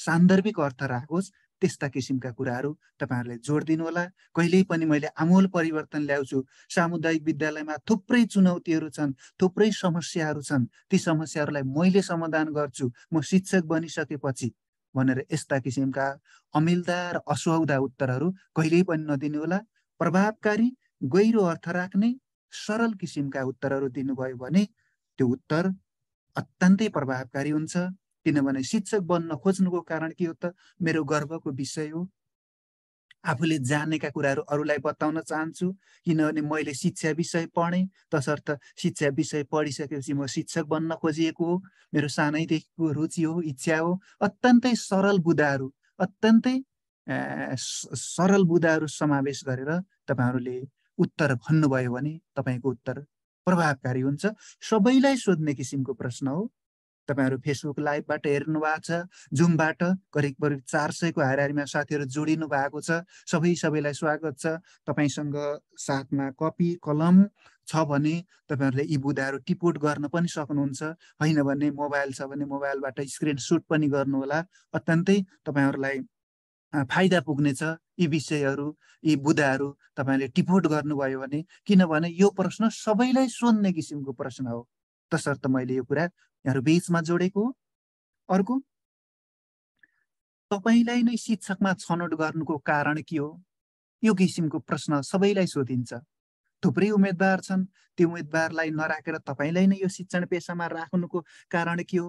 सान्दर्भिक अर्थ राखोस् त्यस्ता किसिमका कुराहरू तपाईँहरूले जोड दिनुहोला कहिल्यै पनि मैले आमूल परिवर्तन ल्याउँछु सामुदायिक विद्यालयमा थुप्रै चुनौतीहरू छन् थुप्रै समस्याहरू छन् ती समस्याहरूलाई मैले समाधान गर्छु म शिक्षक बनिसकेपछि भनेर यस्ता किसिमका अमिलदा र असुहाउँदा उत्तरहरू कहिल्यै पनि नदिनुहोला प्रभावकारी गहिरो अर्थ राख्ने सरल किसिमका उत्तरहरू दिनुभयो भने त्यो उत्तर अत्यन्तै प्रभावकारी हुन्छ किनभने शिक्षक बन्न खोज्नुको कारण के हो त मेरो गर्वको विषय हो आफूले जानेका कुराहरू अरूलाई बताउन चाहन्छु किनभने मैले शिक्षा विषय पढेँ तसर्थ शिक्षा विषय पढिसकेपछि म शिक्षक बन्न खोजिएको हो मेरो सानैदेखिको रुचि हो इच्छा हो अत्यन्तै सरल बुदाहरू अत्यन्तै सरल बुदाहरू समावेश गरेर तपाईँहरूले उत्तर भन्नुभयो भने तपाईँको उत्तर प्रभावकारी हुन्छ सबैलाई सोध्ने किसिमको प्रश्न हो तपाईँहरू फेसबुक लाइभबाट हेर्नु भएको छ जुमबाट करिब करिब चार सयको हारिमा साथीहरू जोडिनु भएको छ सबै सबैलाई स्वागत छ तपाईँसँग साथमा कपी कलम छ भने तपाईँहरूले यी बुदाहरू टिपोट गर्न पनि सक्नुहुन्छ होइन भने मोबाइल छ भने मोबाइलबाट स्क्रिन सुट पनि गर्नुहोला अत्यन्तै तपाईँहरूलाई फाइदा पुग्नेछ यी विषयहरू यी बुदाहरू तपाईँले टिपोट गर्नुभयो भने किनभने यो प्रश्न सबैलाई सोध्ने किसिमको प्रश्न हो तसर्थ मैले यो कुरा यहाँहरू बिचमा जोडेको अर्को तपाईँलाई नै शिक्षकमा छनौट गर्नुको कारण के हो यो किसिमको प्रश्न सबैलाई सोधिन्छ थुप्रै उम्मेदवार छन् त्यो उम्मेदवारलाई नराखेर तपाईँलाई नै यो शिक्षण पेसामा राख्नुको कारण के हो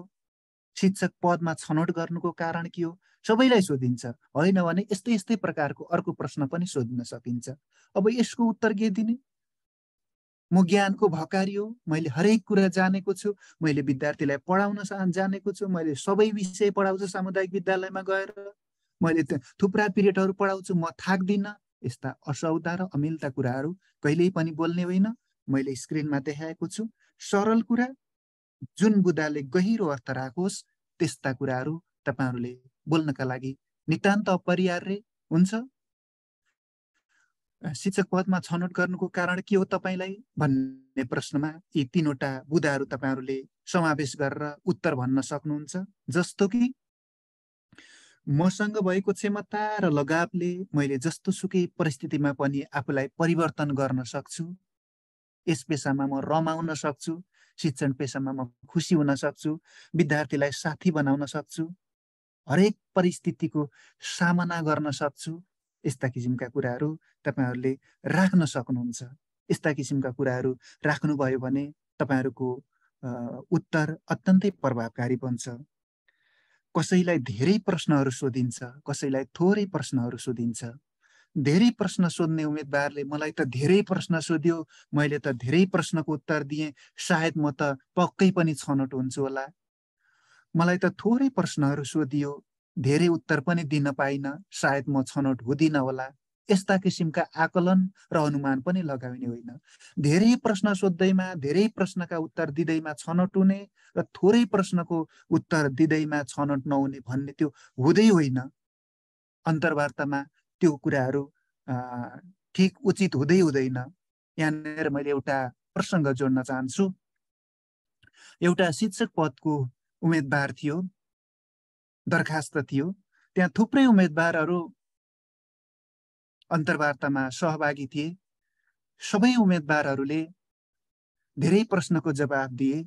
शिक्षक पदमा छनौट गर्नुको कारण के हो सबैलाई सोधिन्छ होइन भने यस्तै यस्तै प्रकारको अर्को प्रश्न पनि सोध्न सकिन्छ अब यसको उत्तर के दिने म ज्ञानको भकारी हो मैले हरेक कुरा जानेको छु मैले विद्यार्थीलाई पढाउन जानेको छु मैले सबै विषय पढाउँछु सामुदायिक विद्यालयमा गएर मैले थुप्रा पिरियडहरू पढाउँछु म थाक्दिनँ यस्ता असौदा र अमिलता कुराहरू कहिल्यै पनि बोल्ने होइन मैले स्क्रिनमा देखाएको छु सरल कुरा जुन बुदाले गहिरो अर्थ राखोस् त्यस्ता कुराहरू तपाईँहरूले बोल्नका लागि नितान्त अपरिहार्य हुन्छ शिक्षक पदमा छनौट गर्नुको कारण के हो तपाईँलाई भन्ने प्रश्नमा यी तिनवटा बुदाहरू तपाईँहरूले समावेश गरेर उत्तर भन्न सक्नुहुन्छ जस्तो कि मसँग भएको क्षमता र लगावले मैले जस्तो सुकै परिस्थितिमा पनि आफूलाई परिवर्तन गर्न सक्छु यस पेसामा म रमाउन सक्छु शिक्षण पेसामा म खुसी हुन सक्छु विद्यार्थीलाई साथी बनाउन सक्छु हरेक परिस्थितिको सामना गर्न सक्छु यस्ता किसिमका कुराहरू तपाईँहरूले राख्न सक्नुहुन्छ यस्ता किसिमका कुराहरू राख्नुभयो भने तपाईँहरूको उत्तर अत्यन्तै प्रभावकारी बन्छ कसैलाई धेरै प्रश्नहरू सोधिन्छ कसैलाई थोरै प्रश्नहरू सोधिन्छ धेरै प्रश्न सोध्ने उम्मेदवारले मलाई त धेरै प्रश्न सोध्यो मैले त धेरै प्रश्नको उत्तर दिएँ सायद म त पक्कै पनि छनौट हुन्छु होला मलाई त थोरै प्रश्नहरू सोधियो धेरै उत्तर पनि दिन पाइनँ सायद म छनौट हुँदिनँ होला यस्ता किसिमका आकलन र अनुमान पनि लगाइने होइन धेरै प्रश्न सोद्धैमा धेरै प्रश्नका उत्तर दिँदैमा छनौट हुने र थोरै प्रश्नको उत्तर दिँदैमा छनौट नहुने भन्ने त्यो हुँदै होइन अन्तर्वार्तामा त्यो कुराहरू ठिक उचित हुँदै हुँदैन यहाँनिर मैले एउटा प्रसङ्ग जोड्न चाहन्छु एउटा शिक्षक पदको उम्मेदवार थियो दरखास्त थियो त्यहाँ थुप्रै उम्मेदवारहरू अन्तर्वार्तामा सहभागी थिए सबै उम्मेदवारहरूले धेरै प्रश्नको जवाब दिए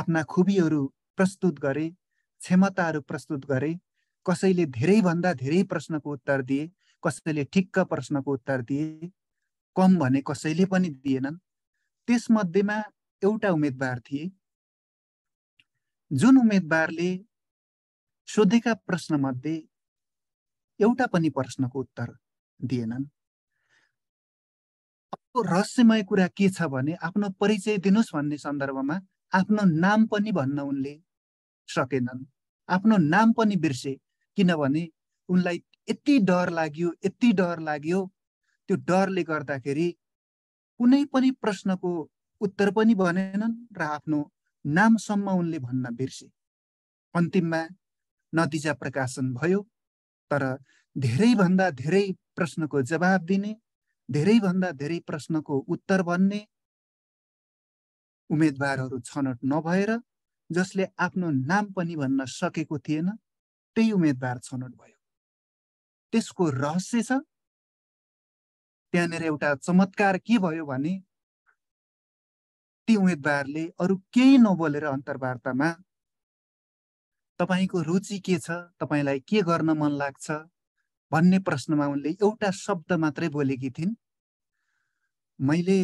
आफ्ना खुबीहरू प्रस्तुत गरे क्षमताहरू प्रस्तुत गरे कसैले धेरैभन्दा धेरै प्रश्नको उत्तर दिए कसैले ठिक्क प्रश्नको उत्तर दिए कम भने कसैले पनि दिएनन् त्यसमध्येमा एउटा उम्मेदवार थिए जुन उम्मेदवारले सोधेका प्रश्नमध्ये एउटा पनि प्रश्नको उत्तर दिएनन् रहस्यमय कुरा के छ भने आफ्नो परिचय दिनुहोस् भन्ने सन्दर्भमा आफ्नो नाम पनि भन्न उनले सकेनन् आफ्नो नाम पनि बिर्से किनभने उनलाई यति डर लाग्यो यति डर लाग्यो त्यो डरले गर्दाखेरि कुनै पनि प्रश्नको उत्तर पनि भनेनन् र आफ्नो नामसम्म उनले भन्न बिर्से अन्तिममा नतिजा प्रकाशन भयो तर धेरैभन्दा धेरै प्रश्नको जवाब दिने धेरैभन्दा धेरै प्रश्नको उत्तर भन्ने उम्मेदवारहरू छनौट नभएर जसले आफ्नो नाम पनि भन्न सकेको थिएन त्यही उम्मेदवार छनौट भयो त्यसको रहस्य छ त्यहाँनिर एउटा चमत्कार के भयो भने ती उम्मेदवारले अरू केही नबोलेर अन्तर्वार्तामा तपाईँको रुचि के छ तपाईँलाई के गर्न मन लाग्छ भन्ने प्रश्नमा उनले एउटा शब्द मात्रै बोलेकी थिइन् मैले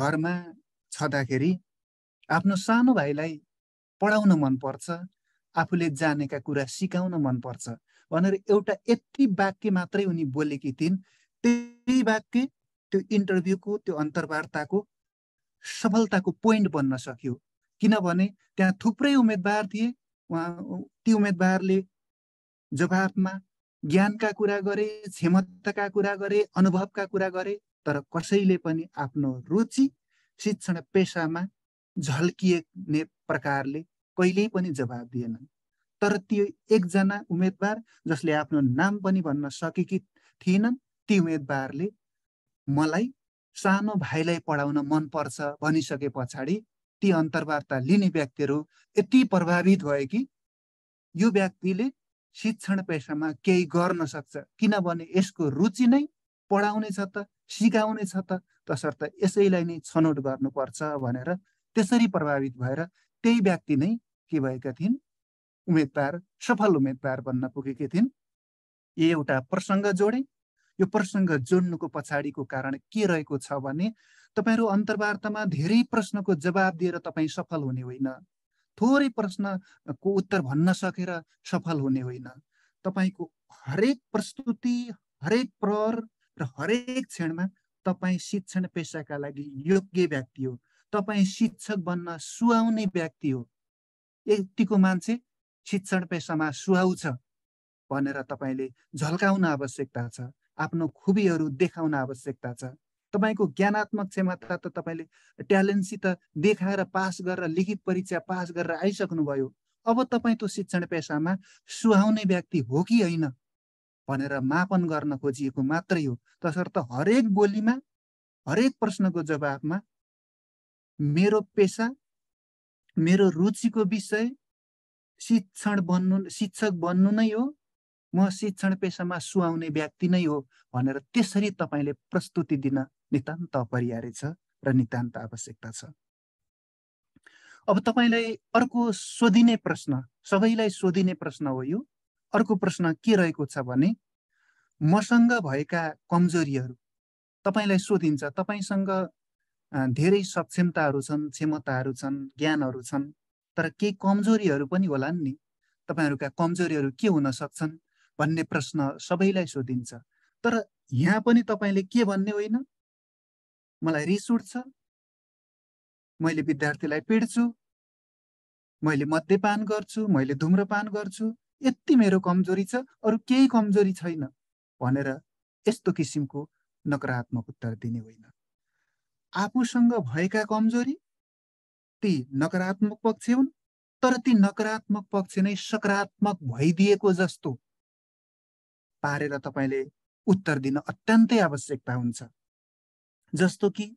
घरमा छँदाखेरि आफ्नो सानो भाइलाई पढाउन मनपर्छ आफूले जानेका कुरा सिकाउन मनपर्छ भनेर एउटा यति वाक्य मात्रै उनी बोलेकी थिइन् त्यही वाक्य त्यो इन्टरभ्यूको त्यो अन्तर्वार्ताको सफलताको पोइन्ट बन्न सक्यो किनभने त्यहाँ थुप्रै उम्मेदवार थिए उहाँ ती उम्मेदवारले जवाफमा ज्ञानका कुरा गरे क्षमताका कुरा गरे अनुभवका कुरा गरे तर कसैले पनि आफ्नो रुचि शिक्षण पेसामा झल्किने प्रकारले कहिल्यै पनि जवाब दिएनन् तर त्यो एकजना उम्मेदवार जसले आफ्नो नाम पनि भन्न सकेकी थिएनन् ती उम्मेदवारले मलाई सानो भाइलाई पढाउन मनपर्छ भनिसके पछाडि ती अन्तर्वार्ता लिने व्यक्तिहरू यति प्रभावित भए कि यो व्यक्तिले शिक्षण पेसामा केही गर्न सक्छ किनभने यसको रुचि नै पढाउने छ त सिकाउने छ त तसर्थ यसैलाई नै छनौट गर्नुपर्छ भनेर त्यसरी प्रभावित भएर त्यही व्यक्ति नै के भएका थिइन् उम्मेदवार सफल उम्मेदवार बन्न पुगेकी थिइन् एउटा प्रसङ्ग जोडे यो प्रसङ्ग जोड्नुको पछाडिको कारण के रहेको छ भने तपाईँहरू अन्तर्वार्तामा धेरै प्रश्नको जवाब दिएर तपाईँ सफल हुने होइन थोरै प्रश्नको उत्तर भन्न सकेर सफल हुने होइन तपाईँको हरेक प्रस्तुति हरेक प्रहर र हरेक क्षणमा तपाईँ शिक्षण पेसाका लागि योग्य व्यक्ति हो तपाईँ शिक्षक बन्न सुहाउने व्यक्ति हो यतिको मान्छे शिक्षण पेसामा सुहाउँछ भनेर तपाईँले झल्काउन आवश्यकता छ आफ्नो खुबीहरू देखाउन आवश्यकता छ तपाईँको ज्ञानात्मक क्षमता त तपाईँले ट्यालेन्टसित देखाएर पास गरेर लिखित परीक्षा पास गरेर आइसक्नुभयो अब तपाईँ त्यो शिक्षण पेसामा सुहाउने व्यक्ति हो कि होइन भनेर मापन गर्न खोजिएको मात्रै हो तसर्थ हरेक बोलीमा हरेक प्रश्नको जवाबमा मेरो पेसा मेरो रुचिको विषय शिक्षण बन्नु शिक्षक बन्नु नै हो म शिक्षण पेसामा सुहाउने व्यक्ति नै हो भनेर त्यसरी तपाईँले प्रस्तुति दिन नितान्त अपरिहार्य छ र नितान्त आवश्यकता छ अब तपाईँलाई अर्को सोधिने प्रश्न सबैलाई सोधिने प्रश्न हो यो अर्को प्रश्न के रहेको छ भने मसँग भएका कमजोरीहरू तपाईँलाई सोधिन्छ तपाईँसँग धेरै सक्षमताहरू छन् क्षमताहरू छन् ज्ञानहरू छन् तर केही कमजोरीहरू पनि होला नि तपाईँहरूका कमजोरीहरू के हुन सक्छन् भन्ने प्रश्न सबैलाई सोधिन्छ तर यहाँ पनि तपाईँले के भन्ने होइन मलाई रिस उठ्छ मैले विद्यार्थीलाई पिड्छु मैले मद्यपान गर्छु मैले धुम्रपान गर्छु यति मेरो कमजोरी छ अरू केही कमजोरी छैन भनेर यस्तो किसिमको नकारात्मक उत्तर दिने होइन आफूसँग भएका कमजोरी ती नकारात्मक पक्ष हुन् तर ती नकारात्मक पक्ष नै सकारात्मक भइदिएको जस्तो पारेर तपाईँले उत्तर दिन अत्यन्तै आवश्यकता हुन्छ जस्तो कि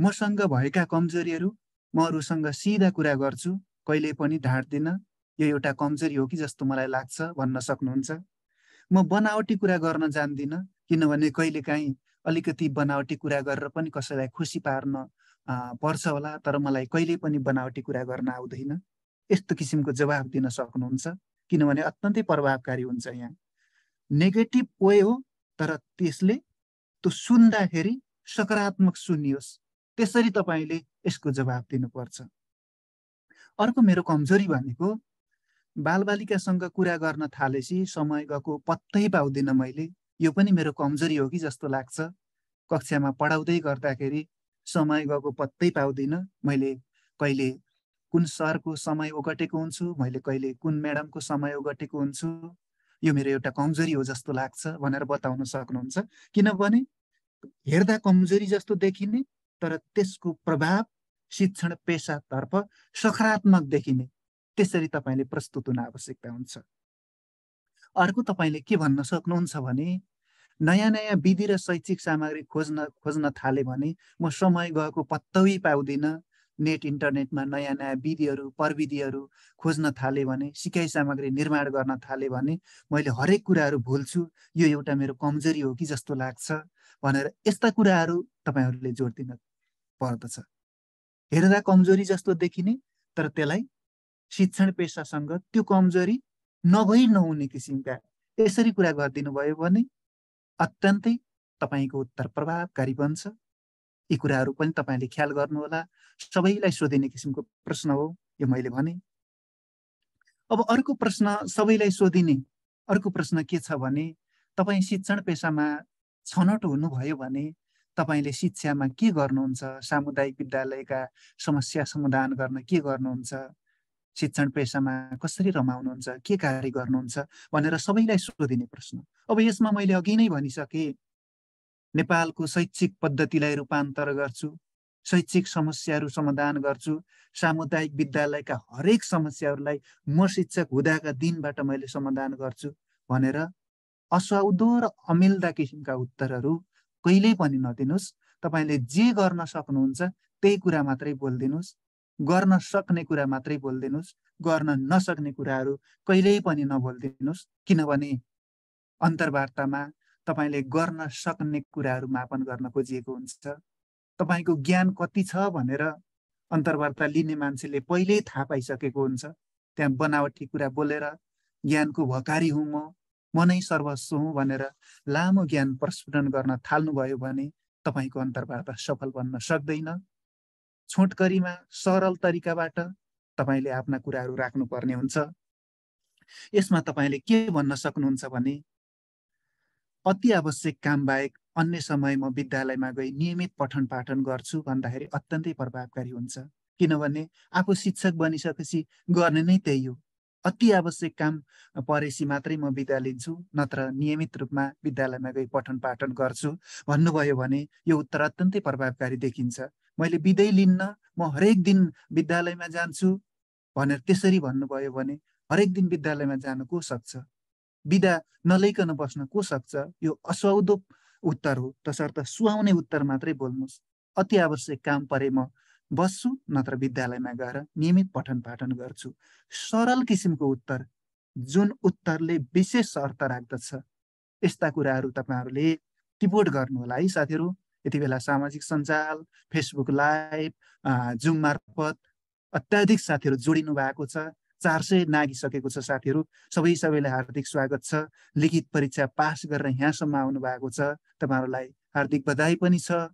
मसँग भएका कमजोरीहरू म अरूसँग सिधा कुरा गर्छु कहिले पनि ढाँट्दिनँ यो एउटा कमजोरी हो कि जस्तो मलाई लाग्छ भन्न सक्नुहुन्छ म बनावटी कुरा गर्न जान्दिनँ किनभने कहिलेकाहीँ अलिकति बनावटी कुरा गरेर पनि कसैलाई खुसी पार्न पर्छ होला तर मलाई कहिले पनि बनावटी कुरा गर्न आउँदैन यस्तो किसिमको जवाब दिन सक्नुहुन्छ किनभने अत्यन्तै प्रभावकारी हुन्छ यहाँ नेगेटिभ वे हो तर त्यसले त्यो सुन्दाखेरि सकारात्मक सुनियोस् त्यसरी तपाईँले यसको जवाब दिनुपर्छ अर्को मेरो कमजोरी भनेको बालबालिकासँग कुरा गर्न थालेपछि समय गएको पत्तै पाउँदिनँ मैले यो पनि मेरो कमजोरी हो कि जस्तो लाग्छ कक्षामा पढाउँदै गर्दाखेरि समय गएको पत्तै पाउँदिनँ मैले कहिले कुन सरको समय ओगटेको हुन्छु मैले कहिले कुन म्याडमको समय ओगटेको हुन्छु यो मेरो एउटा कमजोरी हो जस्तो लाग्छ भनेर बताउन सक्नुहुन्छ किनभने हेर्दा कमजोरी जस्तो देखिने तर त्यसको प्रभाव शिक्षण पेसातर्फ सकारात्मक देखिने त्यसरी तपाईँले प्रस्तुत हुन आवश्यकता हुन्छ अर्को तपाईँले के भन्न सक्नुहुन्छ भने नयाँ नयाँ विधि र शैक्षिक सामग्री खोज्न खोज्न थालेँ भने म समय गएको पत्तै पाउँदिनँ नेट इन्टरनेटमा नयाँ नयाँ विधिहरू प्रविधिहरू खोज्न थालेँ भने सिकाइ सामग्री निर्माण गर्न थालेँ भने मैले हरेक कुराहरू भुल्छु यो एउटा मेरो कमजोरी हो कि जस्तो लाग्छ भनेर यस्ता कुराहरू तपाईँहरूले जोड दिन पर्दछ हेर्दा कमजोरी जस्तो देखिने तर त्यसलाई शिक्षण पेसासँग त्यो कमजोरी नभई नहुने किसिमका यसरी कुरा गरिदिनु भयो भने अत्यन्तै तपाईँको उत्तर प्रभावकारी बन्छ यी कुराहरू पनि तपाईँले ख्याल गर्नुहोला सबैलाई सोधिने किसिमको प्रश्न हो यो मैले भने अब अर्को प्रश्न सबैलाई सोधिने अर्को प्रश्न के छ भने तपाईँ शिक्षण पेसामा छनौट हुनुभयो भने तपाईँले शिक्षामा के गर्नुहुन्छ सामुदायिक विद्यालयका समस्या समाधान गर्न के गर्नुहुन्छ शिक्षण पेसामा कसरी रमाउनुहुन्छ के कार्य गर्नुहुन्छ भनेर सबैलाई सोधिने प्रश्न अब यसमा मैले अघि नै भनिसकेँ नेपालको शैक्षिक पद्धतिलाई रूपान्तर गर्छु शैक्षिक समस्याहरू समाधान गर्छु सामुदायिक विद्यालयका हरेक समस्याहरूलाई म शिक्षक हुँदाका दिनबाट मैले समाधान गर्छु भनेर असाउदो र अमिल्दा किसिमका उत्तरहरू कहिल्यै पनि नदिनुहोस् तपाईँले जे गर्न सक्नुहुन्छ त्यही कुरा मात्रै बोलिदिनुहोस् गर्न सक्ने कुरा मात्रै बोलिदिनुहोस् गर्न नसक्ने कुराहरू कहिल्यै पनि नबोलिदिनुहोस् किनभने अन्तर्वार्तामा तपाईँले गर्न सक्ने कुराहरू मापन गर्न खोजिएको हुन्छ तपाईँको ज्ञान कति छ भनेर अन्तर्वार्ता लिने मान्छेले पहिल्यै थाहा पाइसकेको हुन्छ त्यहाँ बनावटी कुरा बोलेर ज्ञानको भकारी हुँ म म नै सर्वस्व हुँ भनेर लामो ज्ञान प्रस्फुटन गर्न थाल्नुभयो भने तपाईँको अन्तर्बाट सफल बन्न सक्दैन छोटकरीमा सरल तरिकाबाट तपाईँले आफ्ना कुराहरू राख्नुपर्ने हुन्छ यसमा तपाईँले के भन्न सक्नुहुन्छ भने अति आवश्यक काम बाहेक अन्य समय म विद्यालयमा गई नियमित पठन पाठन गर्छु भन्दाखेरि अत्यन्तै प्रभावकारी हुन्छ किनभने आफू शिक्षक बनिसकेपछि गर्ने नै त्यही हो अति आवश्यक काम परेसी मात्रै म विद्या लिन्छु नत्र नियमित रूपमा विद्यालयमा गई पठन पाठन गर्छु भन्नुभयो भने यो उत्तर अत्यन्तै प्रभावकारी देखिन्छ मैले विदै लिन्न म हरेक दिन विद्यालयमा जान्छु भनेर त्यसरी भन्नुभयो भने हरेक दिन विद्यालयमा जानु को सक्छ विदा नलैकन बस्न को सक्छ यो असौदो उत्तर हो तसर्थ सुहाउने उत्तर मात्रै बोल्नुहोस् अति आवश्यक काम परे म बस्छु नत्र विद्यालयमा गएर नियमित पठन पाठन गर्छु सरल किसिमको उत्तर जुन उत्तरले विशेष अर्थ राख्दछ यस्ता कुराहरू तपाईँहरूले टिपोट होला है साथीहरू यति बेला सामाजिक सञ्जाल फेसबुक लाइभ जुम मार्फत अत्याधिक साथीहरू जोडिनु भएको छ चार सय नागिसकेको छ साथीहरू सबै सबैलाई हार्दिक स्वागत छ लिखित परीक्षा पास गरेर यहाँसम्म आउनु भएको छ तपाईँहरूलाई हार्दिक बधाई पनि छ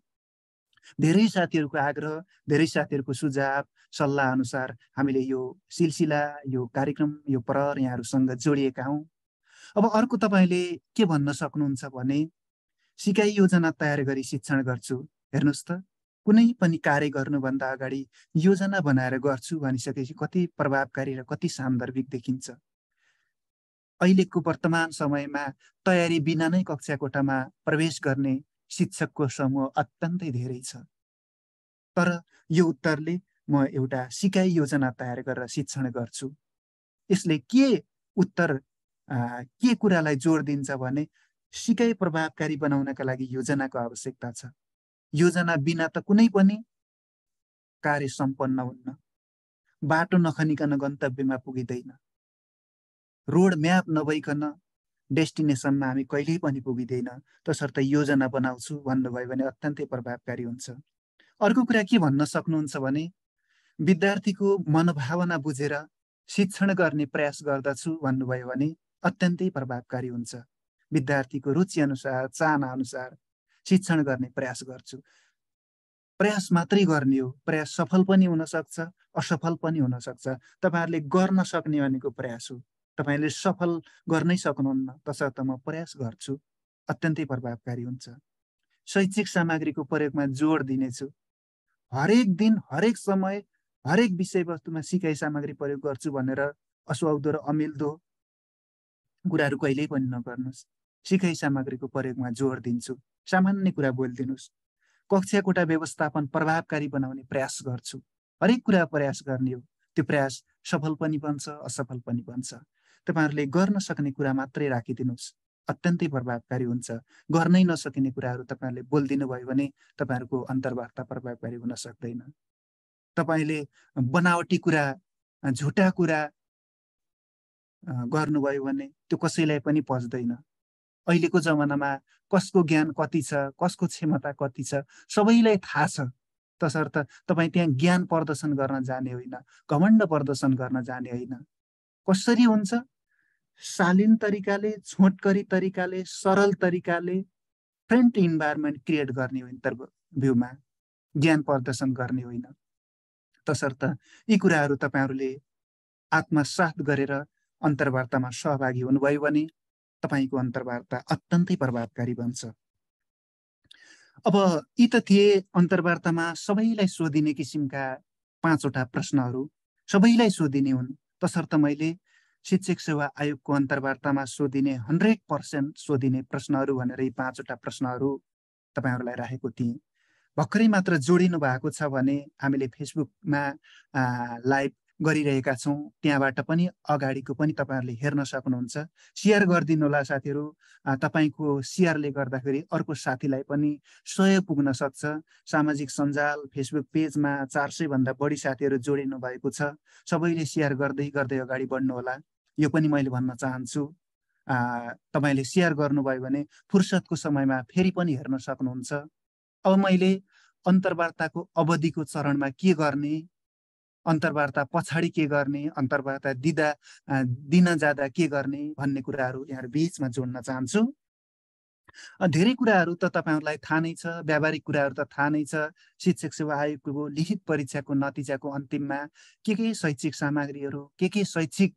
धेरै साथीहरूको आग्रह धेरै साथीहरूको सुझाव सल्लाह अनुसार हामीले यो सिलसिला यो कार्यक्रम यो प्रहर यहाँहरूसँग जोडिएका हौँ अब अर्को तपाईँले के भन्न सक्नुहुन्छ भने सिकाइ योजना तयार गरी शिक्षण गर्छु हेर्नुहोस् त कुनै पनि कार्य गर्नुभन्दा अगाडि योजना बनाएर गर्छु भनिसकेपछि कति प्रभावकारी र कति सान्दर्भिक देखिन्छ अहिलेको वर्तमान समयमा तयारी बिना नै कक्षा कोठामा प्रवेश गर्ने शिक्षकको समूह अत्यन्तै धेरै छ तर यो उत्तरले म एउटा सिकाइ योजना तयार गरेर शिक्षण गर्छु यसले के उत्तर आ, के कुरालाई जोड दिन्छ भने सिकाइ प्रभावकारी बनाउनका लागि योजनाको आवश्यकता छ योजना बिना त कुनै पनि कार्य सम्पन्न हुन्न बाटो नखनिकन गन्तव्यमा पुगिँदैन रोड म्याप नभइकन डेस्टिनेसनमा हामी कहिल्यै पनि पुगिँदैन तसर्थ योजना बनाउँछु भन्नुभयो भने अत्यन्तै प्रभावकारी हुन्छ अर्को कुरा के भन्न सक्नुहुन्छ भने विद्यार्थीको मनोभावना बुझेर शिक्षण गर्ने प्रयास गर्दछु भन्नुभयो भने अत्यन्तै प्रभावकारी हुन्छ विद्यार्थीको रुचि अनुसार चाहना अनुसार शिक्षण गर्ने प्रयास गर्छु प्रयास मात्रै गर्ने हो प्रयास सफल पनि हुनसक्छ असफल पनि हुनसक्छ तपाईँहरूले गर्न सक्ने भनेको प्रयास हो तपाईँले सफल गर्नै सक्नुहुन्न तसर्थ म प्रयास गर्छु अत्यन्तै प्रभावकारी हुन्छ शैक्षिक सामग्रीको प्रयोगमा जोड दिनेछु हरेक दिन हरेक समय हरेक विषयवस्तुमा सिकाइ सामग्री प्रयोग गर्छु भनेर असुवाउदो र अमिल्दो कुराहरू कहिल्यै पनि नगर्नुहोस् सिकाइ सामग्रीको प्रयोगमा जोड दिन्छु सामान्य कुरा बोलिदिनुहोस् कक्षा कोटा व्यवस्थापन प्रभावकारी बनाउने प्रयास गर्छु हरेक कुरा प्रयास गर्ने हो त्यो प्रयास सफल पनि बन्छ असफल पनि बन्छ तपाईँहरूले गर्न सक्ने कुरा मात्रै राखिदिनुहोस् अत्यन्तै प्रभावकारी हुन्छ गर्नै नसकिने कुराहरू तपाईँहरूले बोलिदिनु भयो भने तपाईँहरूको अन्तर्वार्ता प्रभावकारी हुन सक्दैन तपाईँले बनावटी कुरा झुटा कुरा गर्नुभयो भने त्यो कसैलाई पनि पच्दैन अहिलेको जमानामा कसको ज्ञान कति छ कसको क्षमता कति छ सबैलाई थाहा छ तसर्थ तपाईँ त्यहाँ ज्ञान प्रदर्शन गर्न जाने होइन घमण्ड प्रदर्शन गर्न जाने होइन कसरी हुन्छ शालीन तरिकाले छोटकरी तरिकाले सरल तरिकाले फ्रेन्ट इन्भाइरोमेन्ट क्रिएट गर्ने हो भ्यूमा ज्ञान प्रदर्शन गर्ने होइन तसर्थ यी कुराहरू तपाईँहरूले आत्मसात गरेर अन्तर्वार्तामा सहभागी हुनुभयो भने तपाईँको अन्तर्वार्ता अत्यन्तै प्रभावकारी बन्छ अब यी त थिए अन्तर्वार्तामा सबैलाई सोधिने किसिमका पाँचवटा प्रश्नहरू सबैलाई सोधिने हुन् तसर्थ मैले शिक्षक सेवा आयोगको अन्तर्वार्तामा सोधिने हन्ड्रेड पर्सेन्ट सोधिने प्रश्नहरू भनेर यी पाँचवटा प्रश्नहरू तपाईँहरूलाई राखेको थिएँ भर्खरै मात्र जोडिनु भएको छ भने हामीले फेसबुकमा लाइभ गरिरहेका छौँ त्यहाँबाट पनि अगाडिको पनि तपाईँहरूले हेर्न सक्नुहुन्छ सेयर गरिदिनु होला साथीहरू तपाईँको सेयरले गर्दाखेरि अर्को साथीलाई पनि सहयोग पुग्न सक्छ सामाजिक सञ्जाल फेसबुक पेजमा चार सयभन्दा बढी साथीहरू जोडिनु भएको छ सबैले सेयर गर्दै गर्दै अगाडि बढ्नुहोला यो पनि मैले भन्न चाहन्छु तपाईँले सेयर गर्नुभयो भने फुर्सदको समयमा फेरि पनि हेर्न सक्नुहुन्छ अब मैले अन्तर्वार्ताको अवधिको चरणमा के गर्ने अन्तर्वार्ता पछाडि के गर्ने अन्तर्वार्ता दिँदा दिन जाँदा के गर्ने भन्ने कुराहरू यहाँ बिचमा जोड्न चाहन्छु धेरै कुराहरू त तपाईँहरूलाई थाहा नै छ व्यावहारिक कुराहरू त थाहा नै छ शिक्षक सेवा आयोगको लिखित परीक्षाको नतिजाको अन्तिममा के के शैक्षिक सामग्रीहरू के के शैक्षिक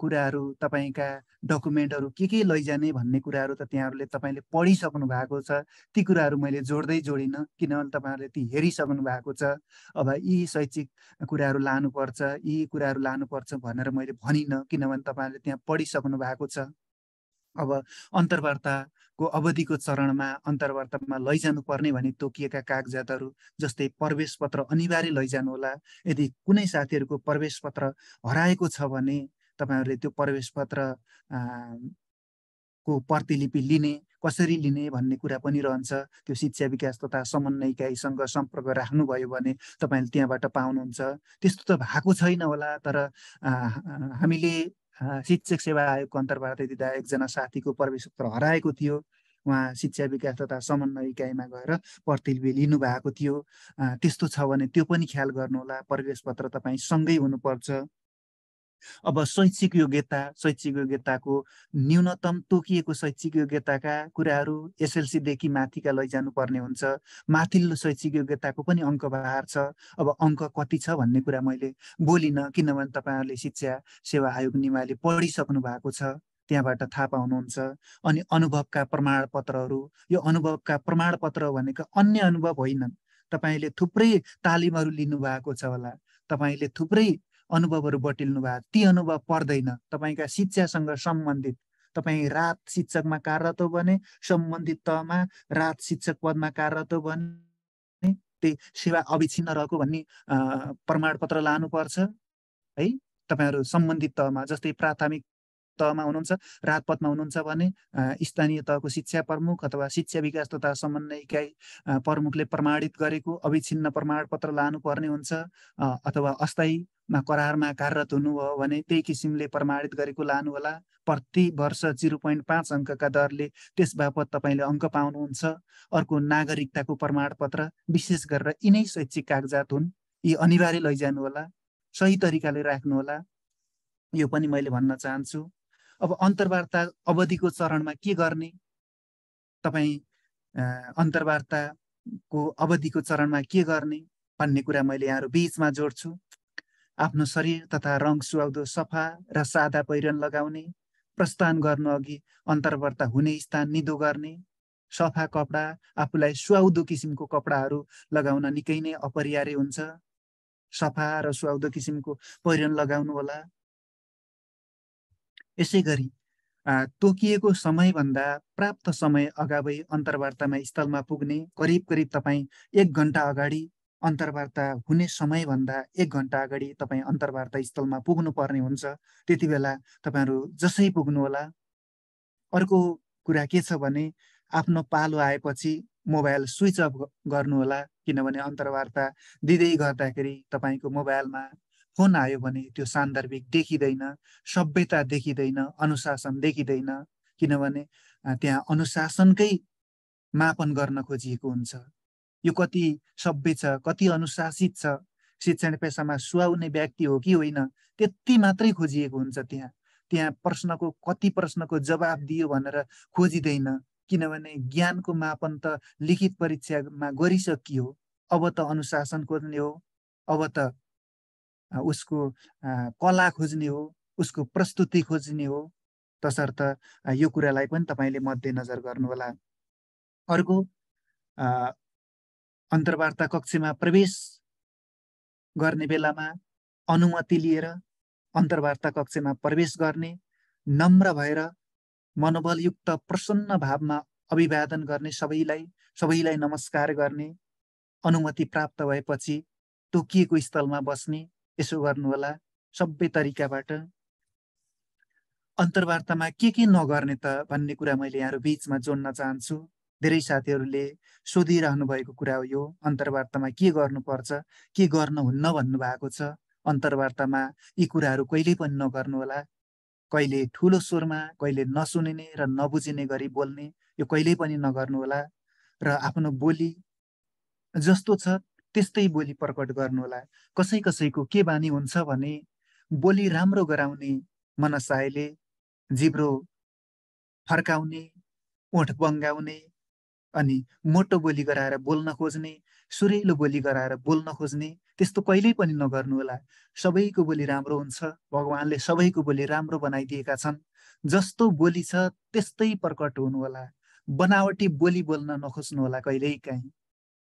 कुराहरू तपाईँका डकुमेन्टहरू के के लैजाने भन्ने कुराहरू त त्यहाँहरूले तपाईँले पढिसक्नु भएको छ ती कुराहरू मैले जोड्दै जोडिनँ किनभने तपाईँहरूले ती हेरिसक्नु भएको छ अब यी शैक्षिक कुराहरू लानुपर्छ यी कुराहरू लानुपर्छ भनेर मैले भनिनँ किनभने तपाईँहरूले त्यहाँ पढिसक्नु भएको छ अब अन्तर्वार्ताको अवधिको चरणमा अन्तर्वार्तामा लैजानुपर्ने भने तोकिएका कागजातहरू जस्तै प्रवेश पत्र अनिवार्य होला यदि कुनै साथीहरूको प्रवेश पत्र हराएको छ भने तपाईँहरूले त्यो प्रवेश पत्र को प्रतिलिपि लिने कसरी लिने भन्ने कुरा पनि रहन्छ त्यो शिक्षा विकास तथा समन्वय इकाइसँग सम्पर्क राख्नुभयो भने तपाईँले त्यहाँबाट पाउनुहुन्छ त्यस्तो त भएको छैन होला तर हामीले शिक्षक सेवा आयोगको अन्तर्वार्ता दिँदा एकजना साथीको प्रवेश पत्र हराएको थियो उहाँ शिक्षा विकास तथा समन्वय इकाइमा गएर प्रतिलिपि लिनुभएको थियो त्यस्तो छ भने त्यो पनि ख्याल गर्नुहोला प्रवेश पत्र तपाईँ सँगै हुनुपर्छ अब शैक्षिक योग्यता शैक्षिक योग्यताको न्यूनतम तोकिएको शैक्षिक योग्यताका कुराहरू एसएलसीदेखि माथिका लैजानुपर्ने हुन्छ माथिल्लो शैक्षिक योग्यताको पनि अङ्क अङ्कबार छ अब अङ्क कति छ भन्ने कुरा मैले बोलिनँ किनभने तपाईँहरूले शिक्षा सेवा आयोग निमाले पढिसक्नु भएको छ त्यहाँबाट थाहा पाउनुहुन्छ अनि अनुभवका प्रमाणपत्रहरू यो अनुभवका प्रमाणपत्र भनेको अन्य अनुभव होइनन् तपाईँले थुप्रै तालिमहरू लिनुभएको छ होला तपाईँले थुप्रै अनुभवहरू बटिल्नु भएको ती अनुभव पर्दैन तपाईँका शिक्षासँग सम्बन्धित तपाईँ रात शिक्षकमा कार्यरत हो भने सम्बन्धित तहमा रात शिक्षक पदमा कार्यरत हो भने त्यही सेवा अविच्छिन्न रहेको भन्ने प्रमाणपत्र लानुपर्छ है तपाईँहरू सम्बन्धित तहमा जस्तै प्राथमिक तहमा हुनुहुन्छ राजपथमा हुनुहुन्छ भने स्थानीय तहको शिक्षा प्रमुख अथवा शिक्षा विकास तथा समन्वय इकाइ प्रमुखले प्रमाणित गरेको अविच्छिन्न प्रमाणपत्र लानुपर्ने हुन्छ अथवा अस्थायीमा करारमा कार्यरत हुनुभयो भने त्यही किसिमले प्रमाणित गरेको लानुहोला प्रति वर्ष जिरो पोइन्ट पाँच अङ्कका दरले त्यस बापत तपाईँले अङ्क पाउनुहुन्छ अर्को नागरिकताको प्रमाणपत्र विशेष गरेर यिनै शैक्षिक कागजात हुन् यी अनिवार्य लैजानु होला सही तरिकाले राख्नुहोला यो पनि मैले भन्न चाहन्छु अब अन्तर्वार्ता अवधिको चरणमा के गर्ने तपाईँ अन्तर्वार्ताको अवधिको चरणमा के गर्ने भन्ने कुरा मैले यहाँहरू बिचमा जोड्छु आफ्नो शरीर तथा रङ सुहाउँदो सफा र सादा पहिरन लगाउने प्रस्थान गर्नु अघि अन्तर्वार्ता हुने स्थान निदो गर्ने सफा कपडा आफूलाई सुहाउँदो किसिमको कपडाहरू लगाउन निकै नै अपरिहार्य हुन्छ सफा र सुहाउँदो किसिमको पहिरन लगाउनु होला यसै गरी तोकिएको समयभन्दा प्राप्त समय अगावै अन्तर्वार्तामा स्थलमा पुग्ने करिब करिब तपाईँ एक घन्टा अगाडि अन्तर्वार्ता हुने समयभन्दा एक घन्टा अगाडि तपाईँ अन्तर्वार्ता स्थलमा पुग्नु पर्ने हुन्छ त्यति बेला तपाईँहरू जसै पुग्नुहोला अर्को कुरा के छ भने आफ्नो पालो आएपछि मोबाइल स्विच अफ गर्नुहोला किनभने अन्तर्वार्ता दिँदै गर्दाखेरि तपाईँको मोबाइलमा फोन आयो भने त्यो सान्दर्भिक देखिँदैन सभ्यता देखिँदैन अनुशासन देखिँदैन किनभने त्यहाँ अनुशासनकै मापन गर्न खोजिएको हुन्छ यो कति सभ्य छ कति अनुशासित छ शिक्षण पेसामा सुहाउने व्यक्ति हो कि होइन त्यति मात्रै खोजिएको हुन्छ त्यहाँ त्यहाँ प्रश्नको कति प्रश्नको जवाब दियो भनेर खोजिँदैन किनभने ज्ञानको मापन त लिखित परीक्षामा गरिसकियो अब त अनुशासन खोज्ने हो अब त उसको कला खोज्ने हो उसको प्रस्तुति खोज्ने हो तसर्थ यो कुरालाई पनि तपाईँले मध्यनजर गर्नुहोला अर्को अन्तर्वार्ता कक्षमा प्रवेश गर्ने बेलामा अनुमति लिएर अन्तर्वार्ता कक्षमा प्रवेश गर्ने नम्र भएर मनोबलयुक्त प्रसन्न भावमा अभिवादन गर्ने सबैलाई सबैलाई नमस्कार गर्ने अनुमति प्राप्त भएपछि तोकिएको स्थलमा बस्ने यसो गर्नुहोला सबै तरिकाबाट अन्तर्वार्तामा के के नगर्ने त भन्ने कुरा मैले यहाँहरू बिचमा जोड्न चाहन्छु धेरै साथीहरूले सोधिरहनु भएको कुरा हो यो अन्तर्वार्तामा के गर्नुपर्छ के गर्न हुन्न भन्नुभएको छ अन्तर्वार्तामा यी कुराहरू कहिल्यै पनि नगर्नुहोला कहिले ठुलो स्वरमा कहिले नसुनिने र नबुझिने गरी बोल्ने यो कहिल्यै पनि नगर्नुहोला र आफ्नो बोली जस्तो छ त्यस्तै बोली प्रकट गर्नुहोला कसै कसैको के बानी हुन्छ भने बोली राम्रो गराउने मनसायले जिब्रो फर्काउने ओठ बङ्गाउने अनि मोटो बोली गराएर बोल्न खोज्ने सुरेलो बोली गराएर बोल्न खोज्ने त्यस्तो कहिल्यै पनि नगर्नु होला सबैको बोली राम्रो हुन्छ भगवान्ले सबैको बोली राम्रो बनाइदिएका छन् जस्तो बोली छ त्यस्तै प्रकट हुनुहोला बनावटी बोली बोल्न नखोज्नु होला कहिल्यै काहीँ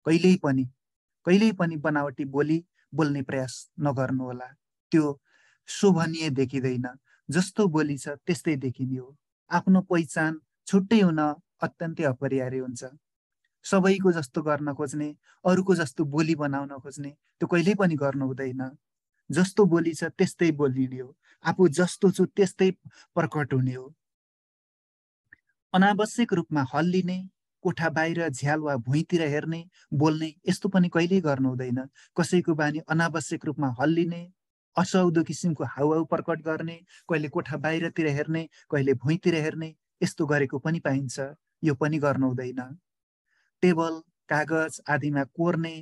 कहिल्यै पनि कहिल्यै पनि बनावटी बोली बोल्ने प्रयास नगर्नुहोला त्यो शोभनीय देखिँदैन जस्तो बोली छ त्यस्तै देखिने हो आफ्नो पहिचान छुट्टै हुन अत्यन्तै अपरिहार्य हुन्छ सबैको जस्तो गर्न खोज्ने अरूको जस्तो बोली बनाउन खोज्ने त्यो कहिल्यै पनि गर्नु हुँदैन जस्तो बोली छ त्यस्तै बोलिने हो आफू जस्तो छु त्यस्तै प्रकट हुने हो अनावश्यक रूपमा हल्लिने कोठा बाहिर झ्याल वा भुइँतिर हेर्ने बोल्ने यस्तो पनि कहिल्यै गर्नु हुँदैन कसैको बानी अनावश्यक रूपमा हल्लिने असौदो किसिमको हावा प्रकट गर्ने कहिले कोठा बाहिरतिर हेर्ने कहिले भुइँतिर हेर्ने यस्तो गरेको पनि पाइन्छ यो पनि गर्नु हुँदैन टेबल कागज आदिमा कोर्ने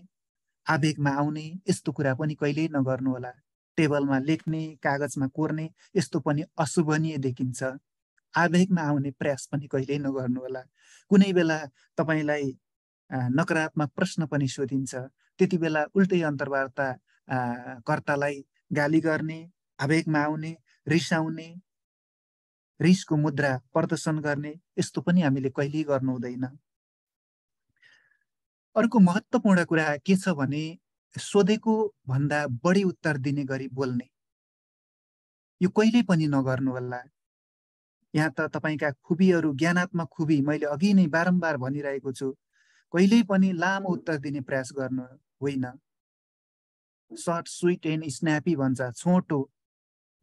आवेगमा आउने यस्तो कुरा पनि कहिल्यै नगर्नुहोला टेबलमा लेख्ने कागजमा कोर्ने यस्तो पनि अशुभनीय देखिन्छ आवेगमा आउने प्रयास पनि कहिल्यै नगर्नुहोला कुनै बेला तपाईँलाई नकारात्मक प्रश्न पनि सोधिन्छ त्यति बेला उल्टै अन्तर्वार्ता कर्तालाई गाली गर्ने आवेगमा आउने रिसाउने रिसको मुद्रा प्रदर्शन गर्ने यस्तो पनि हामीले कहिल्यै गर्नु हुँदैन अर्को महत्त्वपूर्ण कुरा के छ भने सोधेको भन्दा बढी उत्तर दिने गरी बोल्ने यो कहिल्यै पनि नगर्नु होला यहाँ त तपाईँका खुबीहरू ज्ञानात्मक खुबी मैले अघि नै बारम्बार भनिरहेको छु कहिल्यै पनि लामो उत्तर दिने प्रयास गर्नु होइन सर्ट स्विट एन्ड स्न्यापी भन्छ छोटो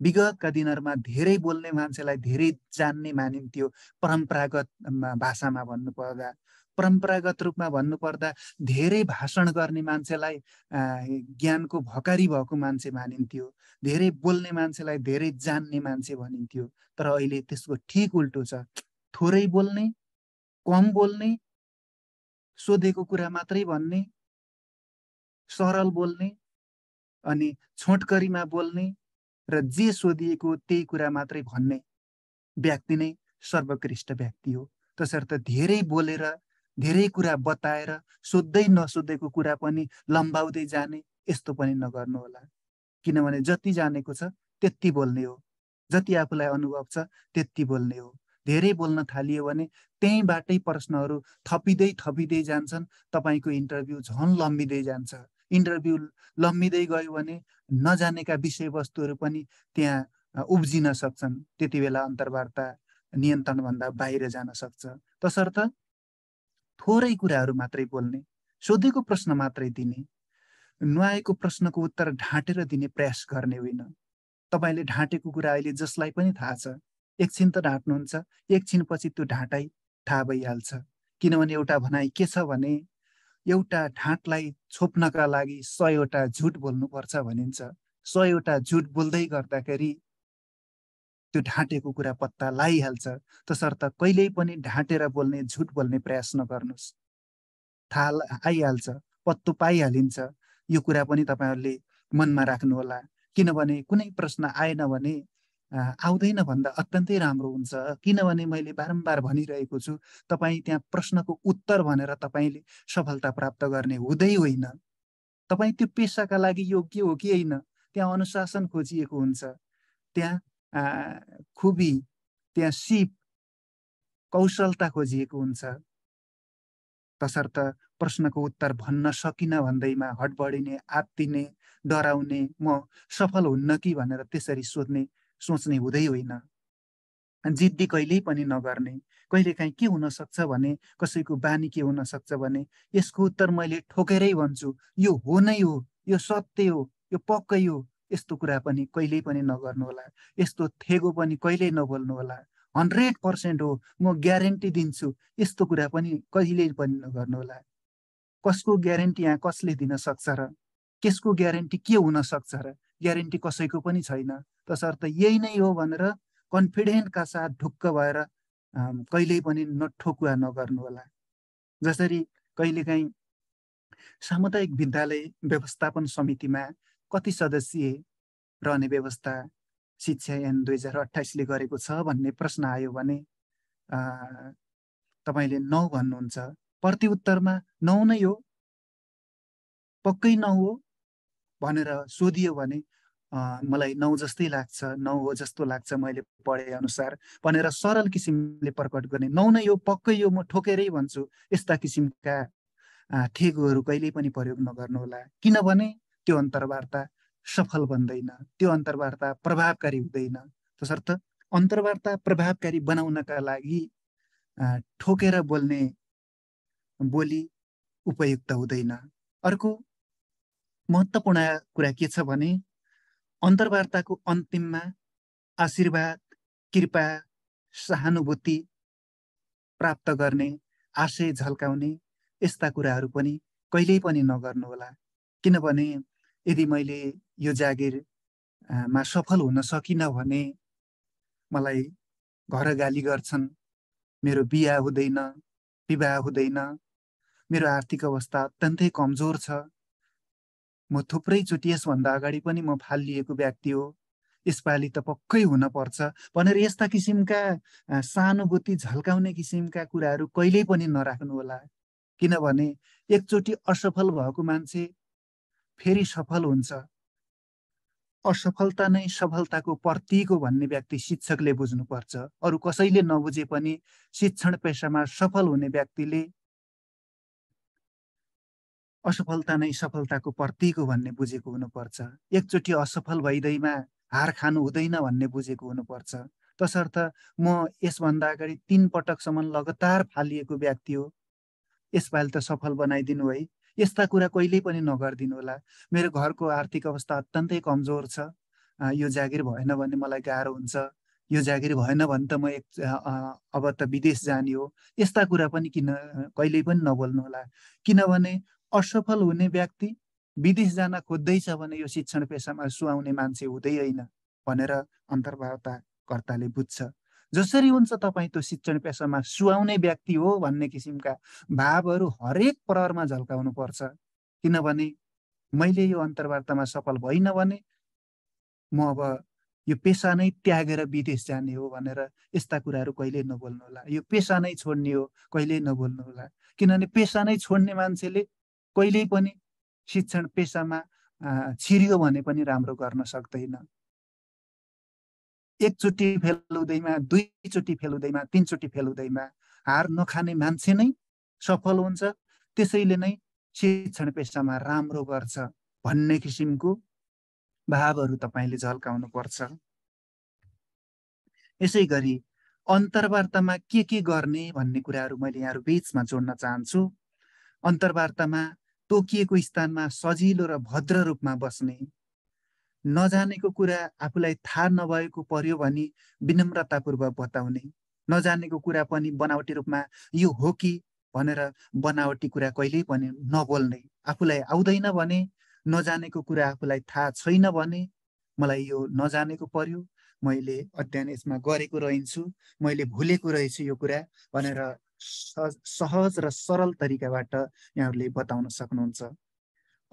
विगतका दिनहरूमा धेरै बोल्ने मान्छेलाई धेरै जान्ने मानिन्थ्यो परम्परागत भाषामा भन्नु पर्दा परम्परागत रूपमा भन्नुपर्दा धेरै भाषण गर्ने मान्छेलाई ज्ञानको भकारी भएको मान्छे मानिन्थ्यो धेरै बोल्ने मान्छेलाई धेरै जान्ने मान्छे भनिन्थ्यो तर अहिले त्यसको ठिक उल्टो छ थोरै बोल्ने कम बोल्ने सोधेको कुरा मात्रै भन्ने सरल बोल्ने अनि छोटकरीमा बोल्ने र जे सोधिएको त्यही कुरा मात्रै भन्ने व्यक्ति नै सर्वोत्कृष्ट व्यक्ति हो तसर्थ धेरै बोलेर धेरै कुरा बताएर सोध्दै नसोधेको कुरा पनि लम्बाउँदै जाने यस्तो पनि नगर्नु होला किनभने जति जानेको छ त्यति बोल्ने हो जति आफूलाई अनुभव छ त्यति बोल्ने हो धेरै बोल्न थालियो भने त्यहीँबाटै प्रश्नहरू थपिँदै थपिँदै जान्छन् तपाईँको इन्टरभ्यू झन् लम्बिँदै जान्छ इन्टरभ्यू लम्बिँदै गयो भने नजानेका विषयवस्तुहरू पनि त्यहाँ उब्जिन सक्छन् त्यति बेला अन्तर्वार्ता नियन्त्रणभन्दा बाहिर जान सक्छ तसर्थ थोरै कुराहरू मात्रै बोल्ने सोधेको प्रश्न मात्रै दिने नुहाएको प्रश्नको उत्तर ढाँटेर दिने प्रयास गर्ने होइन तपाईँले ढाँटेको कुरा अहिले जसलाई पनि थाहा छ एकछिन त ढाँट्नुहुन्छ एकछिनपछि त्यो ढाँटाइ थाहा भइहाल्छ किनभने एउटा भनाइ के छ भने एउटा ढाँटलाई छोप्नका लागि सयवटा झुट बोल्नुपर्छ भनिन्छ सयवटा झुट बोल्दै गर्दाखेरि त्यो ढाँटेको कुरा पत्ता लगाइहाल्छ तसर्थ कहिल्यै पनि ढाँटेर बोल्ने झुट बोल्ने प्रयास नगर्नुहोस् थाल आइहाल्छ पत्तो पाइहालिन्छ यो कुरा पनि तपाईँहरूले मनमा राख्नुहोला किनभने कुनै प्रश्न आएन भने आउँदैन भन्दा अत्यन्तै राम्रो हुन्छ किनभने मैले बारम्बार भनिरहेको छु तपाईँ त्यहाँ प्रश्नको उत्तर भनेर तपाईँले सफलता प्राप्त गर्ने हुँदै होइन तपाईँ त्यो पेसाका लागि योग्य हो कि होइन त्यहाँ अनुशासन खोजिएको हुन्छ त्यहाँ खुबी त्यहाँ सिप कौशलता खोजिएको हुन्छ तसर्थ प्रश्नको उत्तर भन्न सकिनँ भन्दैमा हटबडिने आत्तिने डराउने म सफल हुन्न कि भनेर त्यसरी सोध्ने सोच्ने हुँदै होइन जिद्दी कहिल्यै पनि नगर्ने कहिलेकाहीँ के हुनसक्छ भने कसैको बानी के हुनसक्छ भने यसको उत्तर मैले ठोकेरै भन्छु यो हो नै हो यो सत्य हो यो पक्कै हो यस्तो कुरा पनि कहिल्यै पनि नगर्नु होला यस्तो थेगो पनि कहिल्यै होला हन्ड्रेड पर्सेन्ट हो म ग्यारेन्टी दिन्छु यस्तो कुरा पनि कहिल्यै पनि नगर्नु होला कसको ग्यारेन्टी यहाँ कसले दिन सक्छ र त्यसको ग्यारेन्टी के हुन सक्छ र ग्यारेन्टी कसैको पनि छैन तसर्थ यही नै हो भनेर कन्फिडेन्टका साथ ढुक्क भएर कहिल्यै पनि नठोकुवा होला जसरी कहिलेकाहीँ सामुदायिक विद्यालय व्यवस्थापन समितिमा कति सदस्यीय रहने व्यवस्था शिक्षा ऐन दुई हजार अठाइसले गरेको छ भन्ने प्रश्न आयो भने तपाईँले नौ भन्नुहुन्छ उत्तरमा नौ नै हो पक्कै नौ हो भनेर सोधियो भने मलाई नौ जस्तै लाग्छ नौ हो जस्तो लाग्छ मैले पढे अनुसार भनेर सरल किसिमले प्रकट गर्ने नौ नै हो पक्कै हो म ठोकेरै भन्छु यस्ता किसिमका ठेगोहरू कहिल्यै पनि प्रयोग नगर्नुहोला किनभने त्यो अन्तर्वार्ता सफल बन्दैन त्यो अन्तर्वार्ता प्रभावकारी हुँदैन तसर्थ अन्तर्वार्ता प्रभावकारी बनाउनका लागि ठोकेर बोल्ने बोली उपयुक्त हुँदैन अर्को महत्त्वपूर्ण कुरा के छ भने अन्तर्वार्ताको अन्तिममा आशीर्वाद कृपा सहानुभूति प्राप्त गर्ने आशय झल्काउने यस्ता कुराहरू पनि कहिल्यै पनि नगर्नुहोला किनभने यदि मैले यो जागिरमा सफल हुन सकिनँ भने मलाई घर गाली गर्छन् मेरो बिहा हुँदैन विवाह हुँदैन मेरो आर्थिक अवस्था अत्यन्तै कमजोर छ म थुप्रैचोटि यसभन्दा अगाडि पनि म फालिएको व्यक्ति हो यसपालि त पक्कै हुनपर्छ भनेर यस्ता किसिमका सानुभूति झल्काउने किसिमका कुराहरू कहिल्यै पनि होला किनभने एकचोटि असफल भएको मान्छे फेरि सफल हुन्छ असफलता नै सफलताको प्रतीक हो भन्ने व्यक्ति शिक्षकले बुझ्नुपर्छ अरू कसैले नबुझे पनि शिक्षण पेसामा सफल हुने व्यक्तिले असफलता नै सफलताको प्रतीक हो भन्ने बुझेको हुनुपर्छ एकचोटि असफल भइदैमा हार खानु हुँदैन भन्ने बुझेको हुनुपर्छ तसर्थ म यसभन्दा अगाडि तिन पटकसम्म लगातार फालिएको व्यक्ति हो यसपालि त सफल बनाइदिनु है यस्ता कुरा कहिल्यै पनि नगरिदिनु होला मेरो घरको आर्थिक अवस्था अत्यन्तै कमजोर छ यो जागिर भएन भने मलाई गाह्रो हुन्छ यो जागिर भएन भने त म एक अब त विदेश जाने हो यस्ता कुरा पनि किन कहिल्यै पनि नबोल्नु होला किनभने असफल हुने व्यक्ति विदेश जान खोज्दैछ भने यो शिक्षण पेसामा सुहाउने मान्छे हुँदै होइन भनेर अन्तर्वार्ताकर्ताले बुझ्छ जसरी हुन्छ तपाईँ त्यो शिक्षण पेसामा सुहाउने व्यक्ति हो भन्ने किसिमका भावहरू हरेक प्रहरमा झल्काउनु पर्छ किनभने मैले यो अन्तर्वार्तामा सफल भइनँ भने म अब यो पेसा नै त्यागेर विदेश जाने हो भनेर यस्ता कुराहरू कहिले नबोल्नु होला यो पेसा नै छोड्ने हो कहिले नबोल्नु होला किनभने पेसा नै छोड्ने मान्छेले कहिल्यै पनि शिक्षण पेसामा छिरियो भने पनि राम्रो गर्न सक्दैन एकचोटि फेल हुँदैमा दुईचोटि फेल हुँदैमा तिनचोटि फेल हुँदैमा हार नखाने मान्छे नै सफल हुन्छ त्यसैले नै शिक्षण पेसामा राम्रो गर्छ भन्ने किसिमको भावहरू तपाईँले झल्काउनु पर्छ यसै गरी अन्तर्वार्तामा के के गर्ने भन्ने कुराहरू मैले यहाँहरू बिचमा जोड्न चाहन्छु अन्तर्वार्तामा तोकिएको स्थानमा सजिलो र भद्र रूपमा बस्ने नजानेको कुरा आफूलाई थाहा नभएको पर्यो भने विनम्रतापूर्वक बताउने नजानेको कुरा पनि बनावटी रूपमा यो हो कि भनेर बनावटी कुरा कहिल्यै पनि नबोल्ने आफूलाई आउँदैन भने नजानेको कुरा आफूलाई थाहा छैन भने मलाई यो नजानेको पर्यो मैले अध्ययन यसमा गरेको रहन्छु मैले भुलेको रहेछु यो कुरा भनेर सहज र सरल तरिकाबाट यहाँहरूले बताउन सक्नुहुन्छ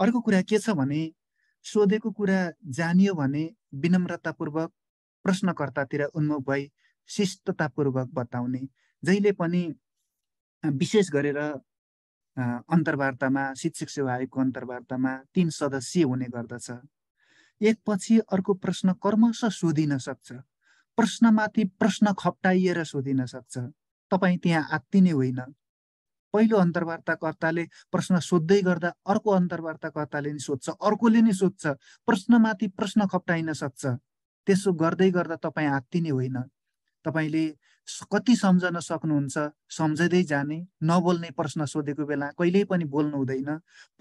अर्को कुरा के छ भने सोधेको कुरा जानियो भने विनम्रतापूर्वक प्रश्नकर्तातिर उन्मुख भई शिष्टतापूर्वक बताउने जहिले पनि विशेष गरेर अन्तर्वार्तामा शिक्षक सेवा आयोगको अन्तर्वार्तामा तिन सदस्य हुने गर्दछ एकपछि अर्को प्रश्न कर्मश सोधिन सक्छ प्रश्नमाथि प्रश्न खप्टाइएर सोधिन सक्छ तपाईँ त्यहाँ आत्तिने होइन पहिलो अन्तर्वार्ताकर्ताले प्रश्न सोध्दै गर्दा अर्को अन्तर्वार्ताकर्ताले नि सोध्छ अर्कोले नि सोध्छ प्रश्नमाथि प्रश्न खप्टाइन सक्छ त्यसो गर्दै गर्दा तपाईँ आत्तिने होइन तपाईँले कति सम्झन सक्नुहुन्छ सम्झँदै जाने नबोल्ने प्रश्न सोधेको बेला कहिल्यै पनि बोल्नु हुँदैन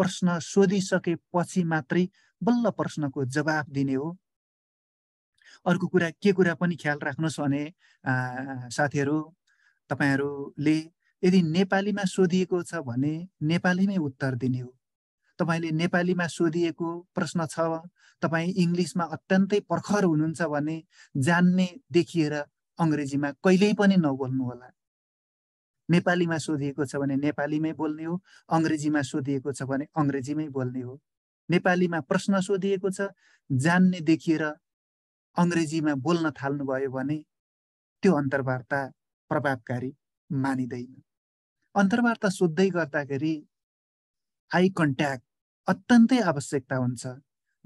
प्रश्न सोधिसकेपछि मात्रै बल्ल प्रश्नको जवाब दिने हो अर्को कुरा के कुरा पनि ख्याल राख्नुहोस् भने साथीहरू तपाईँहरूले यदि नेपालीमा सोधिएको छ भने नेपालीमै उत्तर दिने हो तपाईँले नेपालीमा सोधिएको प्रश्न छ तपाईँ इङ्ग्लिसमा अत्यन्तै प्रखर हुनुहुन्छ भने जान्ने देखिएर अङ्ग्रेजीमा कहिल्यै पनि नबोल्नु होला नेपालीमा सोधिएको छ भने नेपालीमै बोल्ने हो अङ्ग्रेजीमा सोधिएको छ भने अङ्ग्रेजीमै बोल्ने हो नेपालीमा प्रश्न सोधिएको छ जान्ने देखिएर अङ्ग्रेजीमा बोल्न थाल्नुभयो भने त्यो अन्तर्वार्ता प्रभावकारी मानिँदैन अन्तर्वार्ता सोध्दै गर्दाखेरि आई कन्ट्याक्ट अत्यन्तै आवश्यकता हुन्छ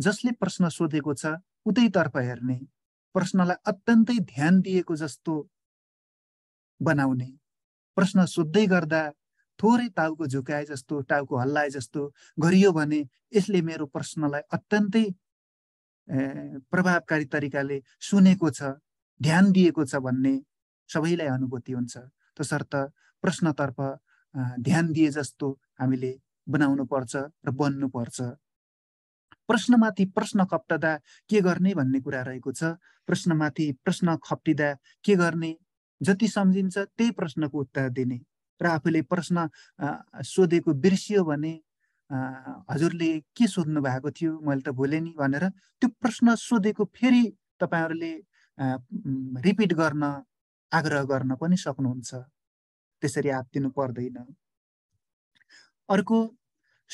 जसले प्रश्न सोधेको छ उतैतर्फ हेर्ने प्रश्नलाई अत्यन्तै ध्यान दिएको जस्तो बनाउने प्रश्न सोध्दै गर्दा थोरै टाउको झुकाए जस्तो टाउको हल्लाए जस्तो गरियो भने यसले मेरो प्रश्नलाई अत्यन्तै प्रभावकारी तरिकाले सुनेको छ ध्यान दिएको छ भन्ने सबैलाई अनुभूति हुन्छ तसर्थ प्रश्नतर्फ ध्यान दिए जस्तो हामीले बनाउनु पर्छ र बन्नुपर्छ प्रश्नमाथि प्रश्न खप्टदा के गर्ने भन्ने कुरा रहेको छ प्रश्नमाथि प्रश्न खप्टिँदा के गर्ने जति सम्झिन्छ त्यही प्रश्नको उत्तर दिने र आफूले प्रश्न सोधेको बिर्सियो भने हजुरले के सोध्नु भएको थियो मैले त भोलेँ नि भनेर त्यो प्रश्न सोधेको फेरि तपाईँहरूले रिपिट गर्न आग्रह गर्न पनि सक्नुहुन्छ त्यसरी हात पर्दैन अर्को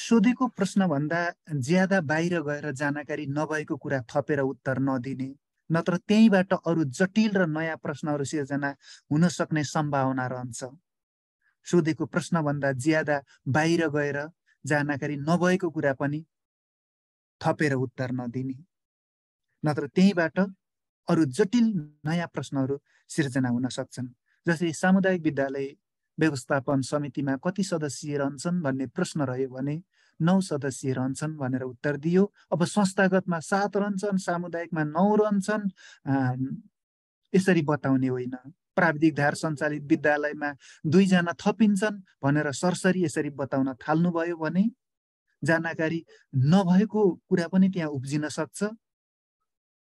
सोधेको प्रश्नभन्दा ज्यादा बाहिर गएर जानकारी नभएको कुरा थपेर उत्तर नदिने नत्र त्यहीँबाट अरू जटिल र नयाँ प्रश्नहरू सिर्जना हुन सक्ने सम्भावना रहन्छ सोधेको प्रश्नभन्दा ज्यादा बाहिर गएर जानकारी नभएको कुरा पनि थपेर उत्तर नदिने नत्र त्यहीँबाट अरू जटिल नयाँ प्रश्नहरू सिर्जना हुन सक्छन् जसरी सामुदायिक विद्यालय व्यवस्थापन समितिमा कति सदस्य रहन्छन् भन्ने प्रश्न रह्यो भने नौ सदस्य रहन्छन् भनेर उत्तर दियो अब संस्थागतमा सात रहन्छन् सामुदायिकमा नौ रहन्छन् यसरी बताउने होइन प्राविधिक धार सञ्चालित विद्यालयमा दुईजना थपिन्छन् भनेर सरसरी यसरी बताउन थाल्नुभयो भने जानकारी नभएको कुरा पनि त्यहाँ उब्जिन सक्छ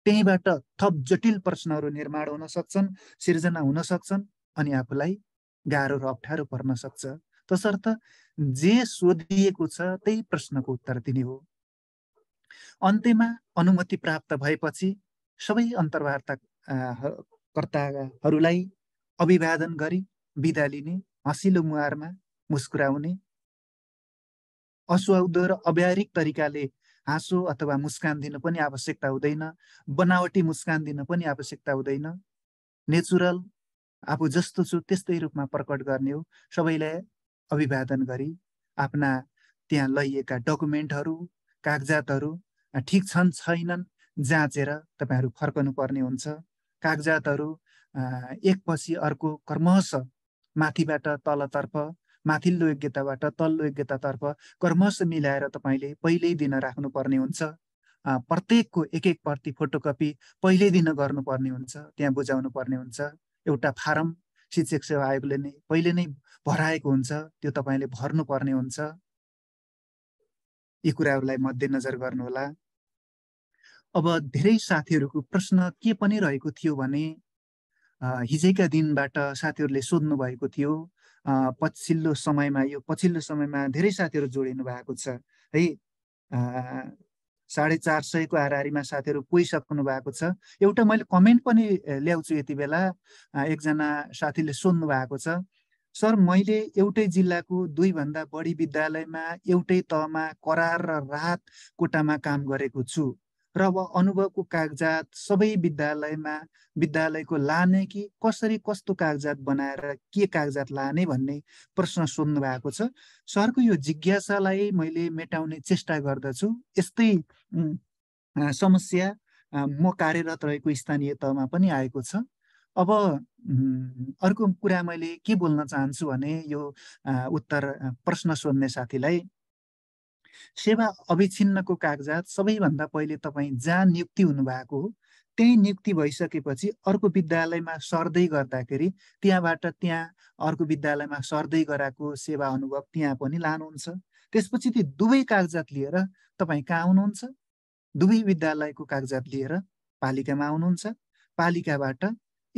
त्यहीँबाट थप जटिल प्रश्नहरू निर्माण हुन सक्छन् सिर्जना हुन सक्छन् अनि आफूलाई गाह्रो र अप्ठ्यारो पर्न सक्छ तसर्थ जे सोधिएको छ त्यही प्रश्नको उत्तर दिने हो अन्त्यमा अनुमति प्राप्त भएपछि सबै अन्तर्वार्ता कर्ताहरूलाई अभिवादन गरी बिदा लिने हँसिलो मुहारमा मुस्कुराउने असुहाउँदो र अव्यारिक तरिकाले हाँसो अथवा मुस्कान दिन पनि आवश्यकता हुँदैन बनावटी मुस्कान दिन पनि आवश्यकता हुँदैन नेचुरल आफू जस्तो छु त्यस्तै रूपमा प्रकट गर्ने हो सबैलाई अभिवादन गरी आफ्ना त्यहाँ लैएका डकुमेन्टहरू कागजातहरू ठिक छन् छैनन् जाँचेर तपाईँहरू फर्कनु पर्ने हुन्छ कागजातहरू एकपछि अर्को कर्मश माथिबाट तलतर्फ माथिल्लो योग्यताबाट तल्लो योग्यतातर्फ कर्मश मिलाएर तपाईँले पहिल्यै दिन राख्नुपर्ने हुन्छ प्रत्येकको एक एक प्रति फोटोकपी पहिल्यै दिन गर्नुपर्ने हुन्छ त्यहाँ बुझाउनु पर्ने हुन्छ एउटा फारम शिक्षक सेवा आयोगले नै पहिले नै भराएको हुन्छ त्यो तपाईँले भर्नुपर्ने हुन्छ यी कुराहरूलाई मध्यनजर गर्नुहोला अब धेरै साथीहरूको प्रश्न के पनि रहेको थियो भने हिजैका दिनबाट साथीहरूले सोध्नु भएको थियो पछिल्लो समयमा यो पछिल्लो समयमा धेरै साथीहरू जोडिनु भएको छ है साढे चार सयको हाराहारीमा साथीहरू पुगिसक्नु भएको छ एउटा मैले कमेन्ट पनि ल्याउँछु यति बेला एकजना साथीले सोध्नु भएको छ सर मैले एउटै जिल्लाको दुईभन्दा बढी विद्यालयमा एउटै तहमा करार र राहत कोटामा काम गरेको छु र अब अनुभवको कागजात सबै विद्यालयमा विद्यालयको लाने कि कसरी कस्तो कागजात बनाएर के कागजात लाने भन्ने प्रश्न सोध्नु भएको छ सरको यो जिज्ञासालाई मैले मेटाउने चेष्टा गर्दछु यस्तै समस्या म कार्यरत रहेको स्थानीय तहमा पनि आएको छ अब अर्को कुरा मैले के बोल्न चाहन्छु भने यो उत्तर प्रश्न सोध्ने साथीलाई सेवा अविच्छिन्नको कागजात सबैभन्दा पहिले तपाईँ जहाँ नियुक्ति हुनुभएको हो त्यहीँ नियुक्ति भइसकेपछि अर्को विद्यालयमा सर्दै गर्दाखेरि त्यहाँबाट त्यहाँ अर्को विद्यालयमा सर्दै गराएको सेवा अनुभव त्यहाँ पनि लानुहुन्छ त्यसपछि ती दुवै कागजात लिएर तपाईँ कहाँ आउनुहुन्छ दुवै विद्यालयको कागजात लिएर पालिकामा आउनुहुन्छ पालिकाबाट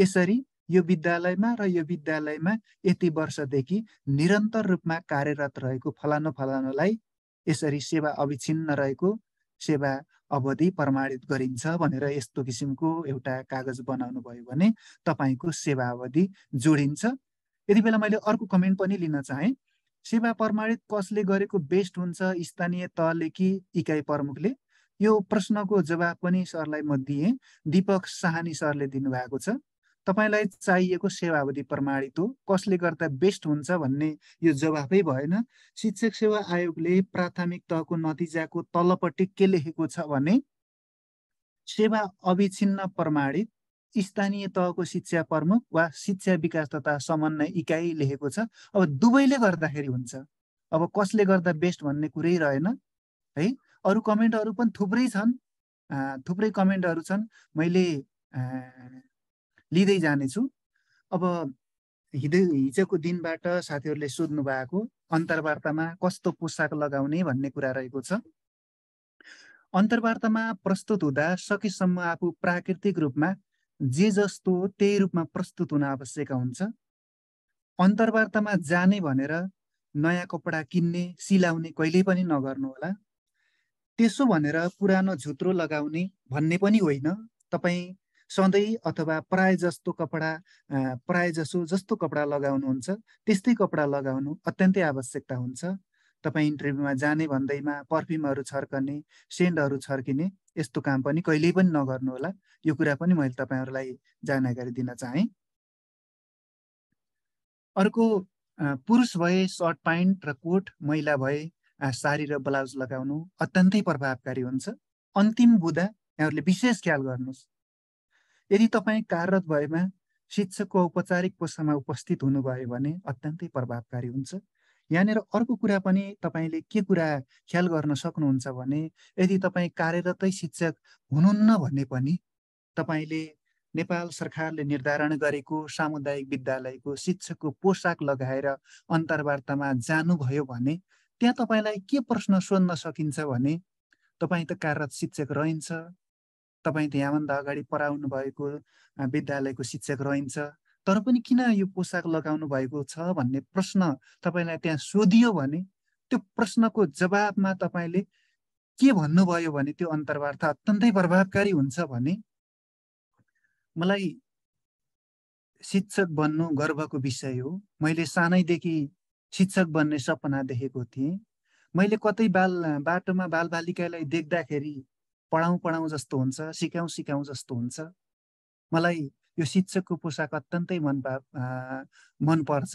यसरी यो विद्यालयमा र यो विद्यालयमा यति वर्षदेखि निरन्तर रूपमा कार्यरत रहेको फलानु फलानुलाई यसरी सेवा अविच्छिन्न रहेको सेवा अवधि प्रमाणित गरिन्छ भनेर यस्तो किसिमको एउटा कागज बनाउनु भयो भने तपाईँको सेवा अवधि जोडिन्छ यति बेला मैले अर्को कमेन्ट पनि लिन चाहेँ सेवा प्रमाणित कसले गरेको बेस्ट हुन्छ स्थानीय तहले कि इकाइ प्रमुखले यो प्रश्नको जवाब पनि सरलाई म दिएँ दिपक साहनी सरले दिनुभएको छ तपाईँलाई चाहिएको सेवा अवधि प्रमाणित हो कसले गर्दा बेस्ट हुन्छ भन्ने यो जवाफै भएन शिक्षक सेवा आयोगले प्राथमिक तहको नतिजाको तलपट्टि के लेखेको छ भने सेवा अविच्छिन्न प्रमाणित स्थानीय तहको शिक्षा प्रमुख वा शिक्षा विकास तथा समन्वय इकाइ लेखेको छ अब दुवैले गर्दाखेरि हुन्छ अब कसले गर्दा बेस्ट भन्ने कुरै रहेन है अरू कमेन्टहरू पनि थुप्रै छन् थुप्रै कमेन्टहरू छन् मैले लिँदै जानेछु अब हिजो हिजोको दिनबाट साथीहरूले सोध्नु भएको अन्तर्वार्तामा कस्तो पोसाक लगाउने भन्ने कुरा रहेको छ अन्तर्वार्तामा प्रस्तुत हुँदा सकेसम्म आफू प्राकृतिक रूपमा जे जस्तो त्यही रूपमा प्रस्तुत हुन आवश्यक हुन्छ अन्तर्वार्तामा जाने भनेर नयाँ कपडा किन्ने सिलाउने कहिल्यै पनि नगर्नुहोला त्यसो भनेर पुरानो झुत्रो लगाउने भन्ने पनि होइन तपाईँ सधैँ अथवा प्राय जस्तो कपडा प्राय जसो जस्तो कपडा लगाउनुहुन्छ त्यस्तै कपडा लगाउनु अत्यन्तै आवश्यकता हुन्छ तपाईँ इन्टरभ्यूमा जाने भन्दैमा पर्फ्युमहरू छर्कने सेन्टहरू छर्किने यस्तो काम पनि कहिल्यै पनि नगर्नुहोला यो कुरा पनि मैले तपाईँहरूलाई जानकारी दिन चाहे अर्को पुरुष भए सर्ट प्यान्ट र कोट महिला भए साडी र ब्लाउज लगाउनु अत्यन्तै प्रभावकारी हुन्छ अन्तिम बुदा यहाँहरूले विशेष ख्याल गर्नुहोस् यदि तपाईँ कार्यरत भएमा शिक्षकको औपचारिक पोस्टमा उपस्थित हुनुभयो भने अत्यन्तै प्रभावकारी हुन्छ यहाँनिर अर्को कुरा पनि तपाईँले के कुरा ख्याल गर्न सक्नुहुन्छ भने यदि तपाईँ कार्यरतै शिक्षक हुनुहुन्न भने पनि तपाईँले नेपाल सरकारले निर्धारण गरेको सामुदायिक विद्यालयको शिक्षकको पोसाक लगाएर अन्तर्वार्तामा जानुभयो भने त्यहाँ तपाईँलाई के प्रश्न सोध्न सकिन्छ भने तपाईँ त कार्यरत शिक्षक रहन्छ तपाईँ त अगाडि पढाउनु भएको विद्यालयको शिक्षक रहन्छ तर पनि किन यो पोसाक लगाउनु भएको छ भन्ने प्रश्न तपाईँलाई त्यहाँ सोधियो भने त्यो प्रश्नको जवाबमा तपाईँले के भन्नुभयो भने त्यो अन्तर्वार्ता अत्यन्तै प्रभावकारी हुन्छ भने मलाई शिक्षक बन्नु गर्वको विषय हो मैले सानैदेखि शिक्षक बन्ने सपना देखेको थिएँ मैले कतै बाल बाटोमा बालबालिकालाई देख्दाखेरि पढाउँ पढाउँ जस्तो हुन्छ सिकाउँ सिकाउँ जस्तो हुन्छ मलाई यो शिक्षकको पोसाक अत्यन्तै मन पा मनपर्छ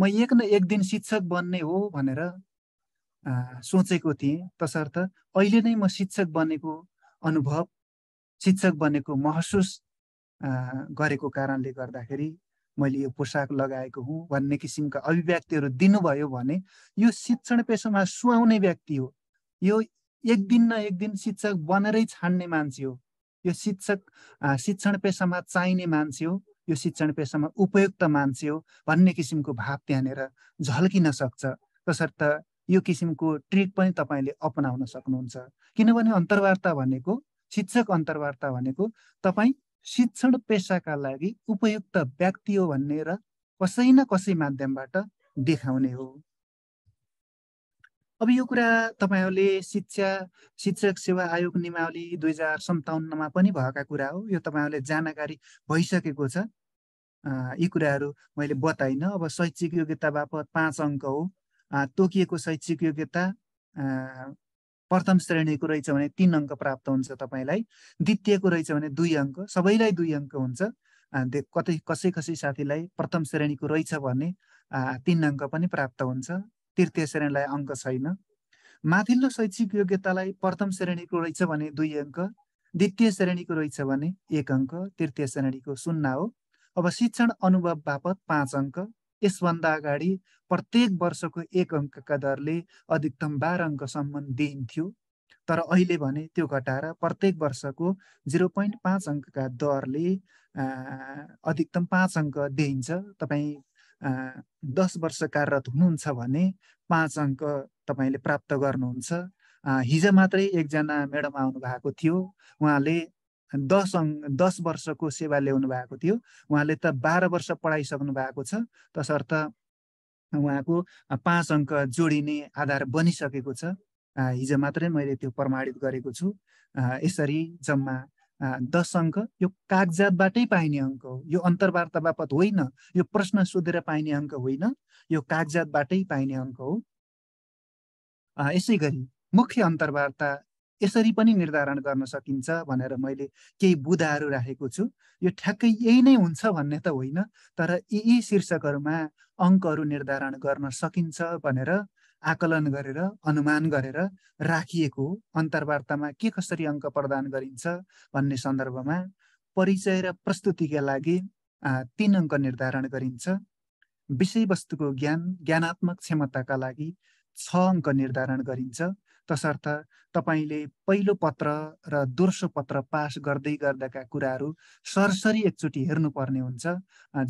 म एक न एक दिन शिक्षक बन्ने हो भनेर सोचेको थिएँ तसर्थ अहिले नै म शिक्षक बनेको अनुभव शिक्षक बनेको महसुस गरेको कारणले गर्दाखेरि मैले यो पोसाक लगाएको हुँ भन्ने किसिमका अभिव्यक्तिहरू दिनुभयो भने यो शिक्षण पेसामा सुहाउने व्यक्ति हो यो एक दिन न एक दिन शिक्षक बनेरै छान्ने मान्छे हो यो शिक्षक शिक्षण पेसामा चाहिने मान्छे हो यो शिक्षण पेसामा उपयुक्त मान्छे हो भन्ने किसिमको भाव त्यहाँनिर झल्किन सक्छ तसर्थ यो किसिमको ट्रिक पनि तपाईँले अपनाउन सक्नुहुन्छ किनभने अन्तर्वार्ता भनेको शिक्षक अन्तर्वार्ता भनेको तपाईँ शिक्षण पेसाका लागि उपयुक्त व्यक्ति हो भन्ने र कसै न कसै माध्यमबाट देखाउने हो अब यो कुरा तपाईँहरूले शिक्षा शिक्षक सेवा आयोग निमावली दुई हजार सन्ताउन्नमा पनि भएका कुरा हो यो तपाईँहरूले जानकारी भइसकेको छ यी कुराहरू मैले बताइनँ अब शैक्षिक योग्यता बापत पाँच अङ्क हो तोकिएको शैक्षिक योग्यता प्रथम श्रेणीको रहेछ भने तिन अङ्क प्राप्त हुन्छ तपाईँलाई द्वितीयको रहेछ भने दुई अङ्क सबैलाई दुई अङ्क हुन्छ कतै कसै कसै साथीलाई प्रथम श्रेणीको रहेछ भने तिन अङ्क पनि प्राप्त हुन्छ तृतीय श्रेणीलाई अङ्क छैन माथिल्लो शैक्षिक योग्यतालाई प्रथम श्रेणीको रहेछ भने दुई अङ्क द्वितीय श्रेणीको रहेछ भने एक अङ्क तृतीय श्रेणीको शून्य हो अब शिक्षण अनुभव बापत पाँच अङ्क यसभन्दा अगाडि प्रत्येक वर्षको एक अङ्कका दरले अधिकतम बाह्र अङ्कसम्म दिइन्थ्यो तर अहिले भने त्यो घटाएर प्रत्येक वर्षको जिरो पोइन्ट पाँच अङ्कका दरले अधिकतम पाँच अङ्क दिइन्छ तपाईँ दस वर्ष कार्यरत हुनुहुन्छ भने पाँच अङ्क तपाईँले प्राप्त गर्नुहुन्छ हिजो मात्रै एकजना म्याडम आउनु भएको थियो उहाँले दस अङ्क दस वर्षको सेवा ल्याउनु भएको थियो उहाँले त बाह्र वर्ष पढाइसक्नु भएको छ तसर्थ उहाँको पाँच अङ्क जोडिने आधार बनिसकेको छ हिजो मात्रै मैले त्यो प्रमाणित गरेको छु यसरी जम्मा दस अङ्क यो कागजातबाटै पाइने अङ्क हो यो अन्तर्वार्ता बापत होइन यो प्रश्न सोधेर पाइने अङ्क होइन यो कागजातबाटै पाइने अङ्क हो यसै गरी मुख्य अन्तर्वार्ता यसरी पनि निर्धारण गर्न सकिन्छ भनेर मैले केही बुदाहरू राखेको छु यो ठ्याक्कै यही नै हुन्छ भन्ने त होइन तर यी शीर्षकहरूमा अङ्कहरू निर्धारण गर्न सकिन्छ भनेर आकलन गरेर अनुमान गरेर राखिएको अन्तर्वार्तामा के कसरी अङ्क प्रदान गरिन्छ भन्ने सन्दर्भमा परिचय र प्रस्तुतिका लागि तिन अङ्क निर्धारण गरिन्छ विषयवस्तुको ज्ञान ज्ञानात्मक क्षमताका लागि छ अङ्क निर्धारण गरिन्छ तसर्थ तपाईँले पहिलो पत्र र दोस्रो पत्र पास गर्दै गर्दाका कुराहरू सरसरी एकचोटि हेर्नुपर्ने हुन्छ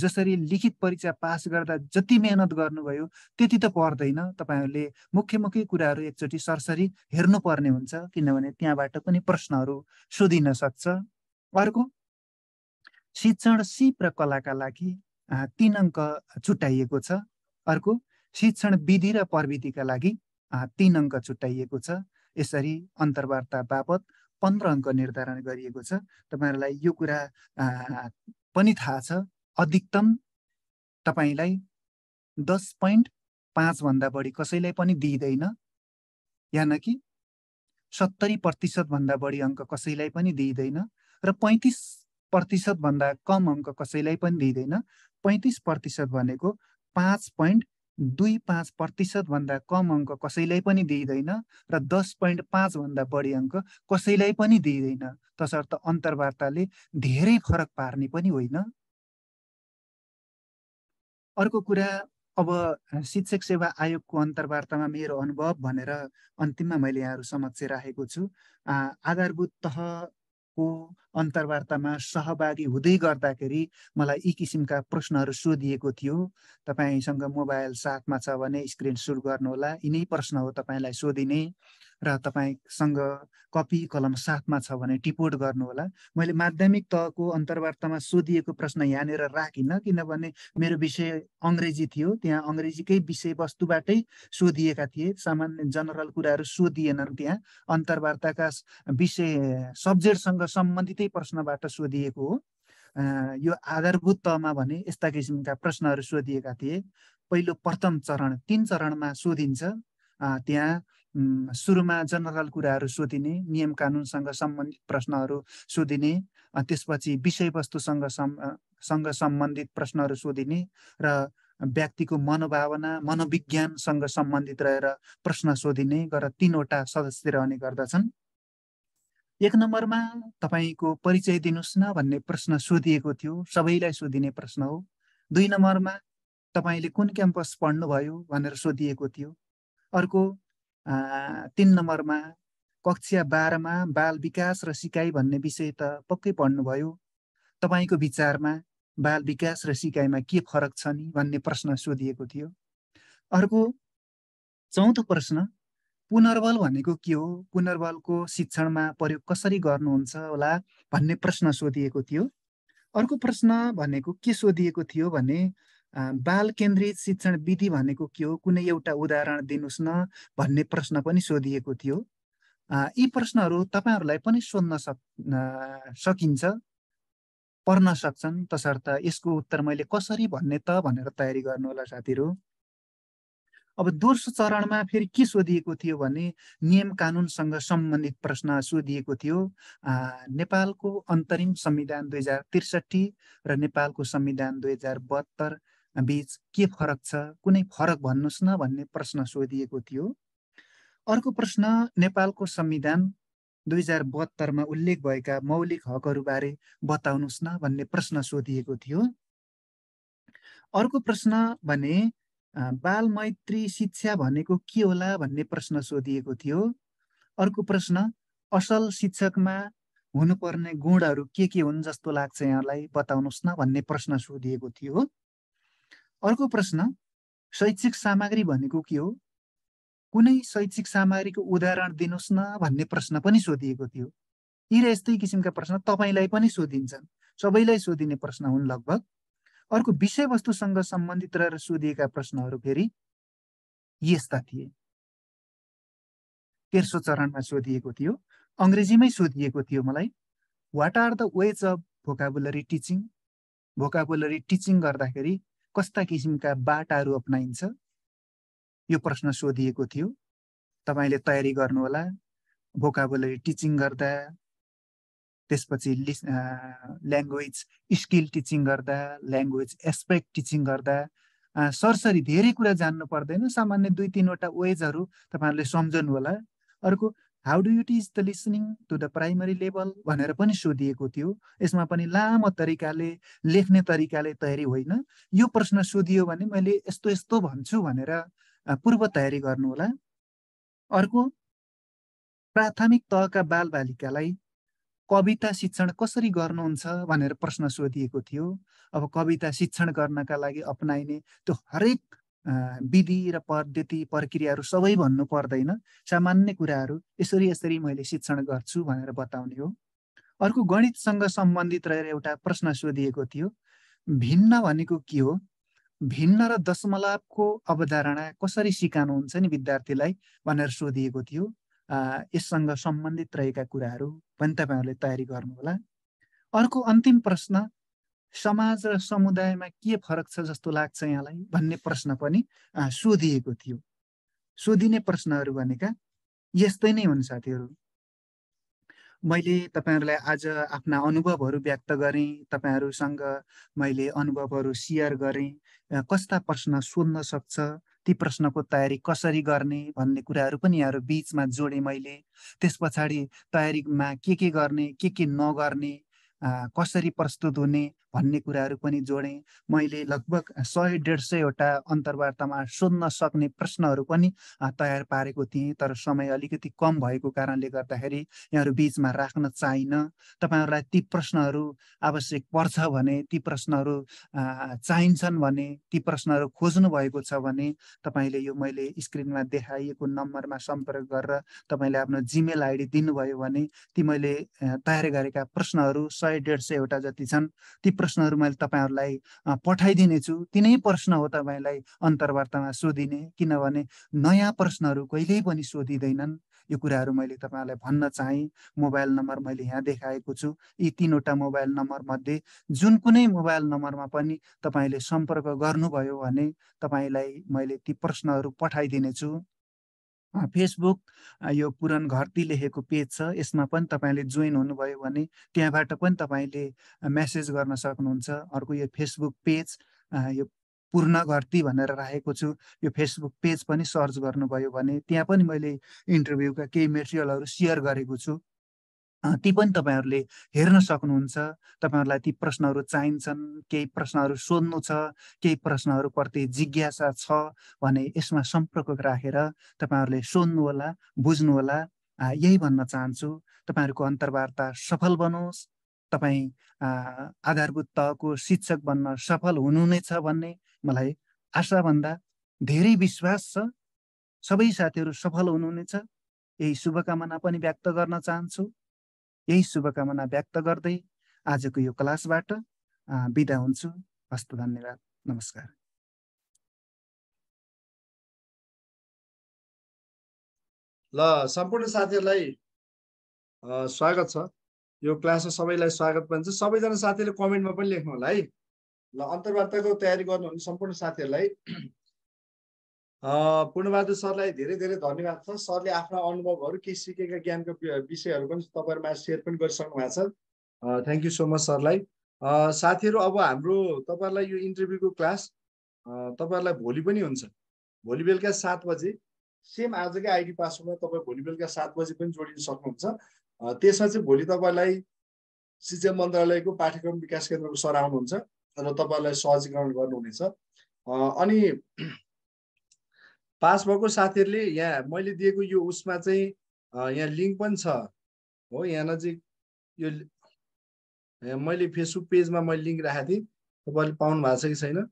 जसरी लिखित परीक्षा पास गर्दा जति मेहनत गर्नुभयो त्यति त पर्दैन तपाईँहरूले मुख्य मुख्य कुराहरू एकचोटि सरसरी हेर्नुपर्ने हुन्छ किनभने त्यहाँबाट पनि प्रश्नहरू सोधिन सक्छ अर्को शिक्षण सिप र कलाका लागि तिन अङ्क छुट्याइएको छ अर्को शिक्षण विधि र प्रविधिका लागि तिन अङ्क छुट्याइएको छ यसरी अन्तर्वार्ता बापत पन्ध्र अङ्क निर्धारण गरिएको छ तपाईँहरूलाई यो कुरा पनि थाहा छ अधिकतम तपाईँलाई दस पोइन्ट पाँचभन्दा बढी कसैलाई पनि दिइँदैन यानि कि सत्तरी प्रतिशतभन्दा बढी अङ्क कसैलाई पनि दिइँदैन र पैँतिस प्रतिशतभन्दा कम अङ्क कसैलाई पनि दिइँदैन पैँतिस प्रतिशत भनेको पाँच पोइन्ट दुई पाँच प्रतिशतभन्दा कम अङ्क कसैलाई पनि दिइँदैन र दस पोइन्ट पाँचभन्दा बढी अङ्क कसैलाई पनि दिइँदैन तसर्थ अन्तर्वार्ताले धेरै फरक पार्ने पनि होइन अर्को कुरा अब शिक्षक सेवा आयोगको अन्तर्वार्तामा मेरो अनुभव भनेर अन्तिममा मैले यहाँहरू समक्ष राखेको छु आधारभूत तहको अन्तर्वार्तामा सहभागी हुँदै गर्दाखेरि मलाई यी किसिमका प्रश्नहरू सोधिएको थियो तपाईँसँग मोबाइल साथमा छ भने स्क्रिन सुट गर्नुहोला यिनै प्रश्न हो तपाईँलाई सोधिने र तपाईँसँग कपी कलम साथमा छ भने टिपोट गर्नुहोला मैले माध्यमिक तहको अन्तर्वार्तामा सोधिएको प्रश्न यहाँनिर राखिनँ किनभने मेरो विषय अङ्ग्रेजी थियो त्यहाँ अङ्ग्रेजीकै विषयवस्तुबाटै सोधिएका थिए सामान्य जनरल कुराहरू सोधिएनन् त्यहाँ अन्तर्वार्ताका विषय सब्जेक्टसँग सम्बन्धित त्यही प्रश्नबाट सोधिएको हो यो आधारभूत तहमा भने यस्ता किसिमका प्रश्नहरू सोधिएका थिए पहिलो प्रथम चरण तिन चरणमा सोधिन्छ त्यहाँ सुरुमा जनरल कुराहरू सोधिने नियम कानुनसँग सम्बन्धित प्रश्नहरू सोधिने त्यसपछि विषयवस्तुसँग सँग सम्बन्धित प्रश्नहरू सोधिने र व्यक्तिको मनोभावना मनोविज्ञानसँग सम्बन्धित रहेर प्रश्न सोधिने गरेर तिनवटा सदस्य रहने गर्दछन् एक नम्बरमा तपाईँको परिचय दिनुहोस् न भन्ने प्रश्न सोधिएको थियो सबैलाई सोधिने प्रश्न हो दुई नम्बरमा तपाईँले कुन क्याम्पस पढ्नुभयो भनेर सोधिएको थियो अर्को तिन नम्बरमा कक्षा बाह्रमा बाल विकास र सिकाइ भन्ने विषय त पक्कै पढ्नुभयो तपाईँको विचारमा बाल विकास र सिकाइमा के फरक छ नि भन्ने प्रश्न सोधिएको थियो अर्को चौथो प्रश्न पुनर्बल भनेको के हो पुनर्बलको शिक्षणमा प्रयोग कसरी गर्नुहुन्छ होला भन्ने प्रश्न सोधिएको थियो अर्को प्रश्न भनेको के सोधिएको थियो भने बाल केन्द्रित शिक्षण विधि भनेको के हो कुनै एउटा उदाहरण दिनुहोस् न भन्ने प्रश्न पनि सोधिएको थियो यी प्रश्नहरू तपाईँहरूलाई पनि सोध्न सक सकिन्छ पढ्न सक्छन् तसर्थ यसको उत्तर मैले कसरी भन्ने त भनेर तयारी गर्नु होला साथीहरू अब दोस्रो चरणमा फेरि के सोधिएको थियो भने नियम कानुनसँग सम्बन्धित प्रश्न सोधिएको थियो नेपालको अन्तरिम संविधान दुई हजार त्रिसठी र नेपालको संविधान दुई हजार बहत्तर बिच के फरक छ कुनै फरक भन्नुहोस् न भन्ने प्रश्न सोधिएको थियो अर्को प्रश्न नेपालको संविधान दुई हजार बहत्तरमा उल्लेख भएका मौलिक हकहरूबारे बताउनुहोस् न भन्ने प्रश्न सोधिएको थियो अर्को प्रश्न भने बाल मैत्री शिक्षा भनेको के होला भन्ने प्रश्न सोधिएको थियो अर्को प्रश्न असल शिक्षकमा हुनुपर्ने गुणहरू के के हुन् जस्तो लाग्छ यहाँलाई बताउनुहोस् न भन्ने प्रश्न सोधिएको थियो अर्को प्रश्न शैक्षिक सामग्री भनेको के हो कुनै शैक्षिक सामग्रीको उदाहरण दिनुहोस् न भन्ने प्रश्न पनि सोधिएको थियो यी र यस्तै किसिमका प्रश्न तपाईँलाई पनि सोधिन्छन् सबैलाई सोधिने प्रश्न हुन् लगभग अर्को विषयवस्तुसँग सम्बन्धित रहेर सोधिएका प्रश्नहरू फेरि यस्ता थिए तेर्सो चरणमा सोधिएको थियो अङ्ग्रेजीमै सोधिएको थियो मलाई what are the ways of vocabulary teaching vocabulary teaching गर्दाखेरि कस्ता किसिमका बाटाहरू अप्नाइन्छ यो प्रश्न सोधिएको थियो तपाईँले तयारी गर्नुहोला भोकाबुलरी टिचिङ गर्दा त्यसपछि लिस ल्याङ्ग्वेज स्किल टिचिङ गर्दा ल्याङ्ग्वेज एस्पेक्ट टिचिङ गर्दा सरसरी धेरै कुरा जान्नु पर्दैन सामान्य दुई तिनवटा वेजहरू तपाईँहरूले सम्झनु होला अर्को how do you teach the listening to the primary level भनेर पनि सोधिएको थियो यसमा पनि लामो तरिकाले लेख्ने तरिकाले तयारी होइन यो प्रश्न सोधियो भने मैले यस्तो यस्तो भन्छु भनेर पूर्व तयारी गर्नु होला अर्को प्राथमिक तहका बालबालिकालाई कविता शिक्षण कसरी गर्नुहुन्छ भनेर प्रश्न सोधिएको थियो अब कविता शिक्षण गर्नका लागि अपनाइने त्यो हरेक विधि र पद्धति प्रक्रियाहरू सबै भन्नु पर्दैन सामान्य कुराहरू यसरी यसरी मैले शिक्षण गर्छु भनेर बताउने हो अर्को गणितसँग सम्बन्धित रहेर एउटा प्रश्न सोधिएको थियो भिन्न भनेको के हो भिन्न र दशमलवको अवधारणा कसरी सिकाउनुहुन्छ नि विद्यार्थीलाई भनेर सोधिएको थियो यससँग सम्बन्धित रहेका कुराहरू पनि तपाईँहरूले तयारी गर्नुहोला अर्को अन्तिम प्रश्न समाज र समुदायमा के फरक छ जस्तो लाग्छ यहाँलाई भन्ने प्रश्न पनि सोधिएको थियो सोधिने प्रश्नहरू भनेका यस्तै नै हुन् साथीहरू मैले तपाईँहरूलाई आज आफ्ना अनुभवहरू व्यक्त गरेँ तपाईँहरूसँग मैले अनुभवहरू सेयर गरेँ कस्ता प्रश्न सोध्न सक्छ ती प्रश्नको तयारी कसरी गर्ने भन्ने कुराहरू पनि यहाँहरू बिचमा जोडेँ मैले त्यस पछाडि तयारीमा के के गर्ने के के नगर्ने कसरी प्रस्तुत हुने भन्ने कुराहरू पनि जोडेँ मैले लगभग सय डेढ सयवटा अन्तर्वार्तामा सोध्न सक्ने प्रश्नहरू पनि तयार पारेको थिएँ तर समय अलिकति कम भएको कारणले गर्दाखेरि यहाँहरू बिचमा राख्न चाहिनँ तपाईँहरूलाई ती प्रश्नहरू आवश्यक पर्छ भने ती प्रश्नहरू चाहिन्छन् भने ती प्रश्नहरू खोज्नु भएको छ भने तपाईँले यो मैले स्क्रिनमा देखाइएको नम्बरमा सम्पर्क गरेर तपाईँले आफ्नो जिमेल आइडी दिनुभयो भने ती मैले तयार गरेका प्रश्नहरू सय सय डेढ सयवटा जति छन् ती प्रश्नहरू मैले तपाईँहरूलाई पठाइदिनेछु तिनै प्रश्न हो तपाईँलाई अन्तर्वार्तामा सोधिने किनभने नयाँ प्रश्नहरू कहिल्यै पनि सोधिँदैनन् यो कुराहरू मैले तपाईँहरूलाई भन्न चाहेँ मोबाइल नम्बर मैले यहाँ देखाएको छु यी तिनवटा मोबाइल नम्बरमध्ये जुन कुनै मोबाइल नम्बरमा पनि तपाईँले सम्पर्क गर्नुभयो भने तपाईँलाई मैले ती प्रश्नहरू पठाइदिनेछु फेसबुक यो पुरन घरती लेखेको पेज छ यसमा पनि तपाईँले जोइन हुनुभयो भने त्यहाँबाट पनि तपाईँले मेसेज गर्न सक्नुहुन्छ अर्को यो फेसबुक पेज यो पूर्ण घरती भनेर राखेको छु यो फेसबुक पेज पनि सर्च गर्नुभयो भने त्यहाँ पनि मैले इन्टरभ्यूका केही मेटेरियलहरू सेयर गरेको छु ती पनि तपाईँहरूले हेर्न सक्नुहुन्छ तपाईँहरूलाई ती प्रश्नहरू चाहिन्छन् केही प्रश्नहरू सोध्नु छ केही प्रश्नहरूप्रति जिज्ञासा छ भने यसमा सम्पर्क राखेर तपाईँहरूले सोध्नुहोला बुझ्नुहोला यही भन्न चाहन्छु तपाईँहरूको अन्तर्वार्ता सफल बनोस् तपाईँ आधारभूत तहको शिक्षक बन्न सफल हुनु नै छ भन्ने मलाई आशाभन्दा धेरै विश्वास छ सबै साथीहरू सफल हुनुहुनेछ यही शुभकामना पनि व्यक्त गर्न चाहन्छु यही शुभकामना व्यक्त गर्दै आजको यो क्लासबाट बिदा हुन्छु हस्त धन्यवाद नमस्कार ल सम्पूर्ण साथीहरूलाई स्वागत छ यो क्लासमा सबैलाई स्वागत पनि छ सबैजना साथीहरूले कमेन्टमा पनि लेख्नु होला है ल अन्तर्वार्ताको तयारी गर्नु सम्पूर्ण साथीहरूलाई पूर्णबहादुर सरलाई धेरै धेरै धन्यवाद छ सरले आफ्ना अनुभवहरू केही सिकेका ज्ञानको विषयहरू पनि तपाईँहरूमा सेयर पनि गरिसक्नु भएको छ थ्याङ्क यू सो मच सरलाई साथीहरू अब हाम्रो तपाईँहरूलाई यो इन्टरभ्यूको क्लास तपाईँहरूलाई भोलि पनि हुन्छ भोलि बेलुका सात बजे सेम आजकै आइडी पासवर्डमा तपाईँ भोलि बेलुका सात बजे पनि जोडिन सक्नुहुन्छ त्यसमा चाहिँ भोलि तपाईँलाई शिक्षा मन्त्रालयको पाठ्यक्रम विकास केन्द्रको सर आउनुहुन्छ र तपाईँहरूलाई सहजीकरण गर्नुहुनेछ अनि पास भएको साथीहरूले यहाँ मैले दिएको यो उसमा चाहिँ यहाँ लिङ्क पनि छ हो यहाँ नजिक यो मैले फेसबुक पेजमा मैले लिङ्क राखेको थिएँ तपाईँले पाउनु भएको छ कि छैन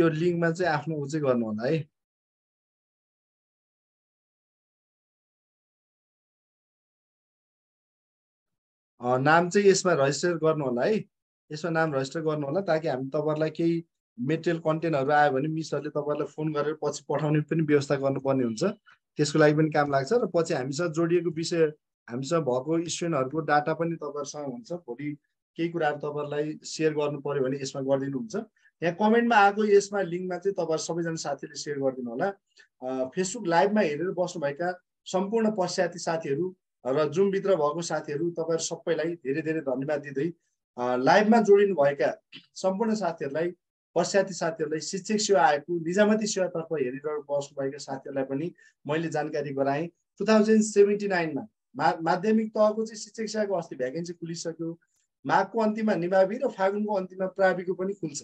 यो लिङ्कमा चाहिँ आफ्नो ऊ चाहिँ गर्नु होला है नाम चाहिँ यसमा रजिस्टर गर्नु होला है यसमा नाम रजिस्टर गर्नु होला ताकि हामी तपाईँहरूलाई केही मेटेरियल कन्टेन्टहरू आयो भने मिसहरूले तपाईँहरूलाई फोन गरेर पछि पठाउने पनि व्यवस्था गर्नुपर्ने हुन्छ त्यसको लागि पनि काम लाग्छ र पछि हामीसँग जोडिएको विषय हामीसँग भएको स्टुडेन्टहरूको डाटा पनि तपाईँहरूसँग हुन्छ भोलि केही कुराहरू तपाईँहरूलाई सेयर गर्नु पऱ्यो भने यसमा गरिदिनुहुन्छ यहाँ कमेन्टमा आएको यसमा लिङ्कमा चाहिँ तपाईँहरू सबैजना साथीले सेयर गरिदिनु होला फेसबुक लाइभमा हेरेर बस्नुभएका सम्पूर्ण पश्चाती साथीहरू र जुमभित्र भएको साथीहरू तपाईँहरू सबैलाई धेरै धेरै धन्यवाद दिँदै लाइभमा जोडिनु भएका सम्पूर्ण साथीहरूलाई पश्चाती साथीहरूलाई शिक्षक सेवा आएको निजामती सेवातर्फ हेरिरहनु भएका साथीहरूलाई पनि मैले जानकारी गराएँ टु थाउजन्ड सेभेन्टी नाइनमा मा माध्यमिक तहको चाहिँ शिक्षक सेवाको अस्ति भ्याकेन्सी खुलिसक्यो माघको अन्तिममा निभावी र फागुनको अन्तिममा प्राविको पनि खुल्छ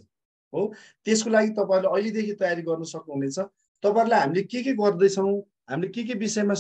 हो त्यसको लागि तपाईँहरूले अहिलेदेखि तयारी गर्न सक्नुहुनेछ तपाईँहरूलाई हामीले के के गर्दैछौँ हामीले के के विषयमा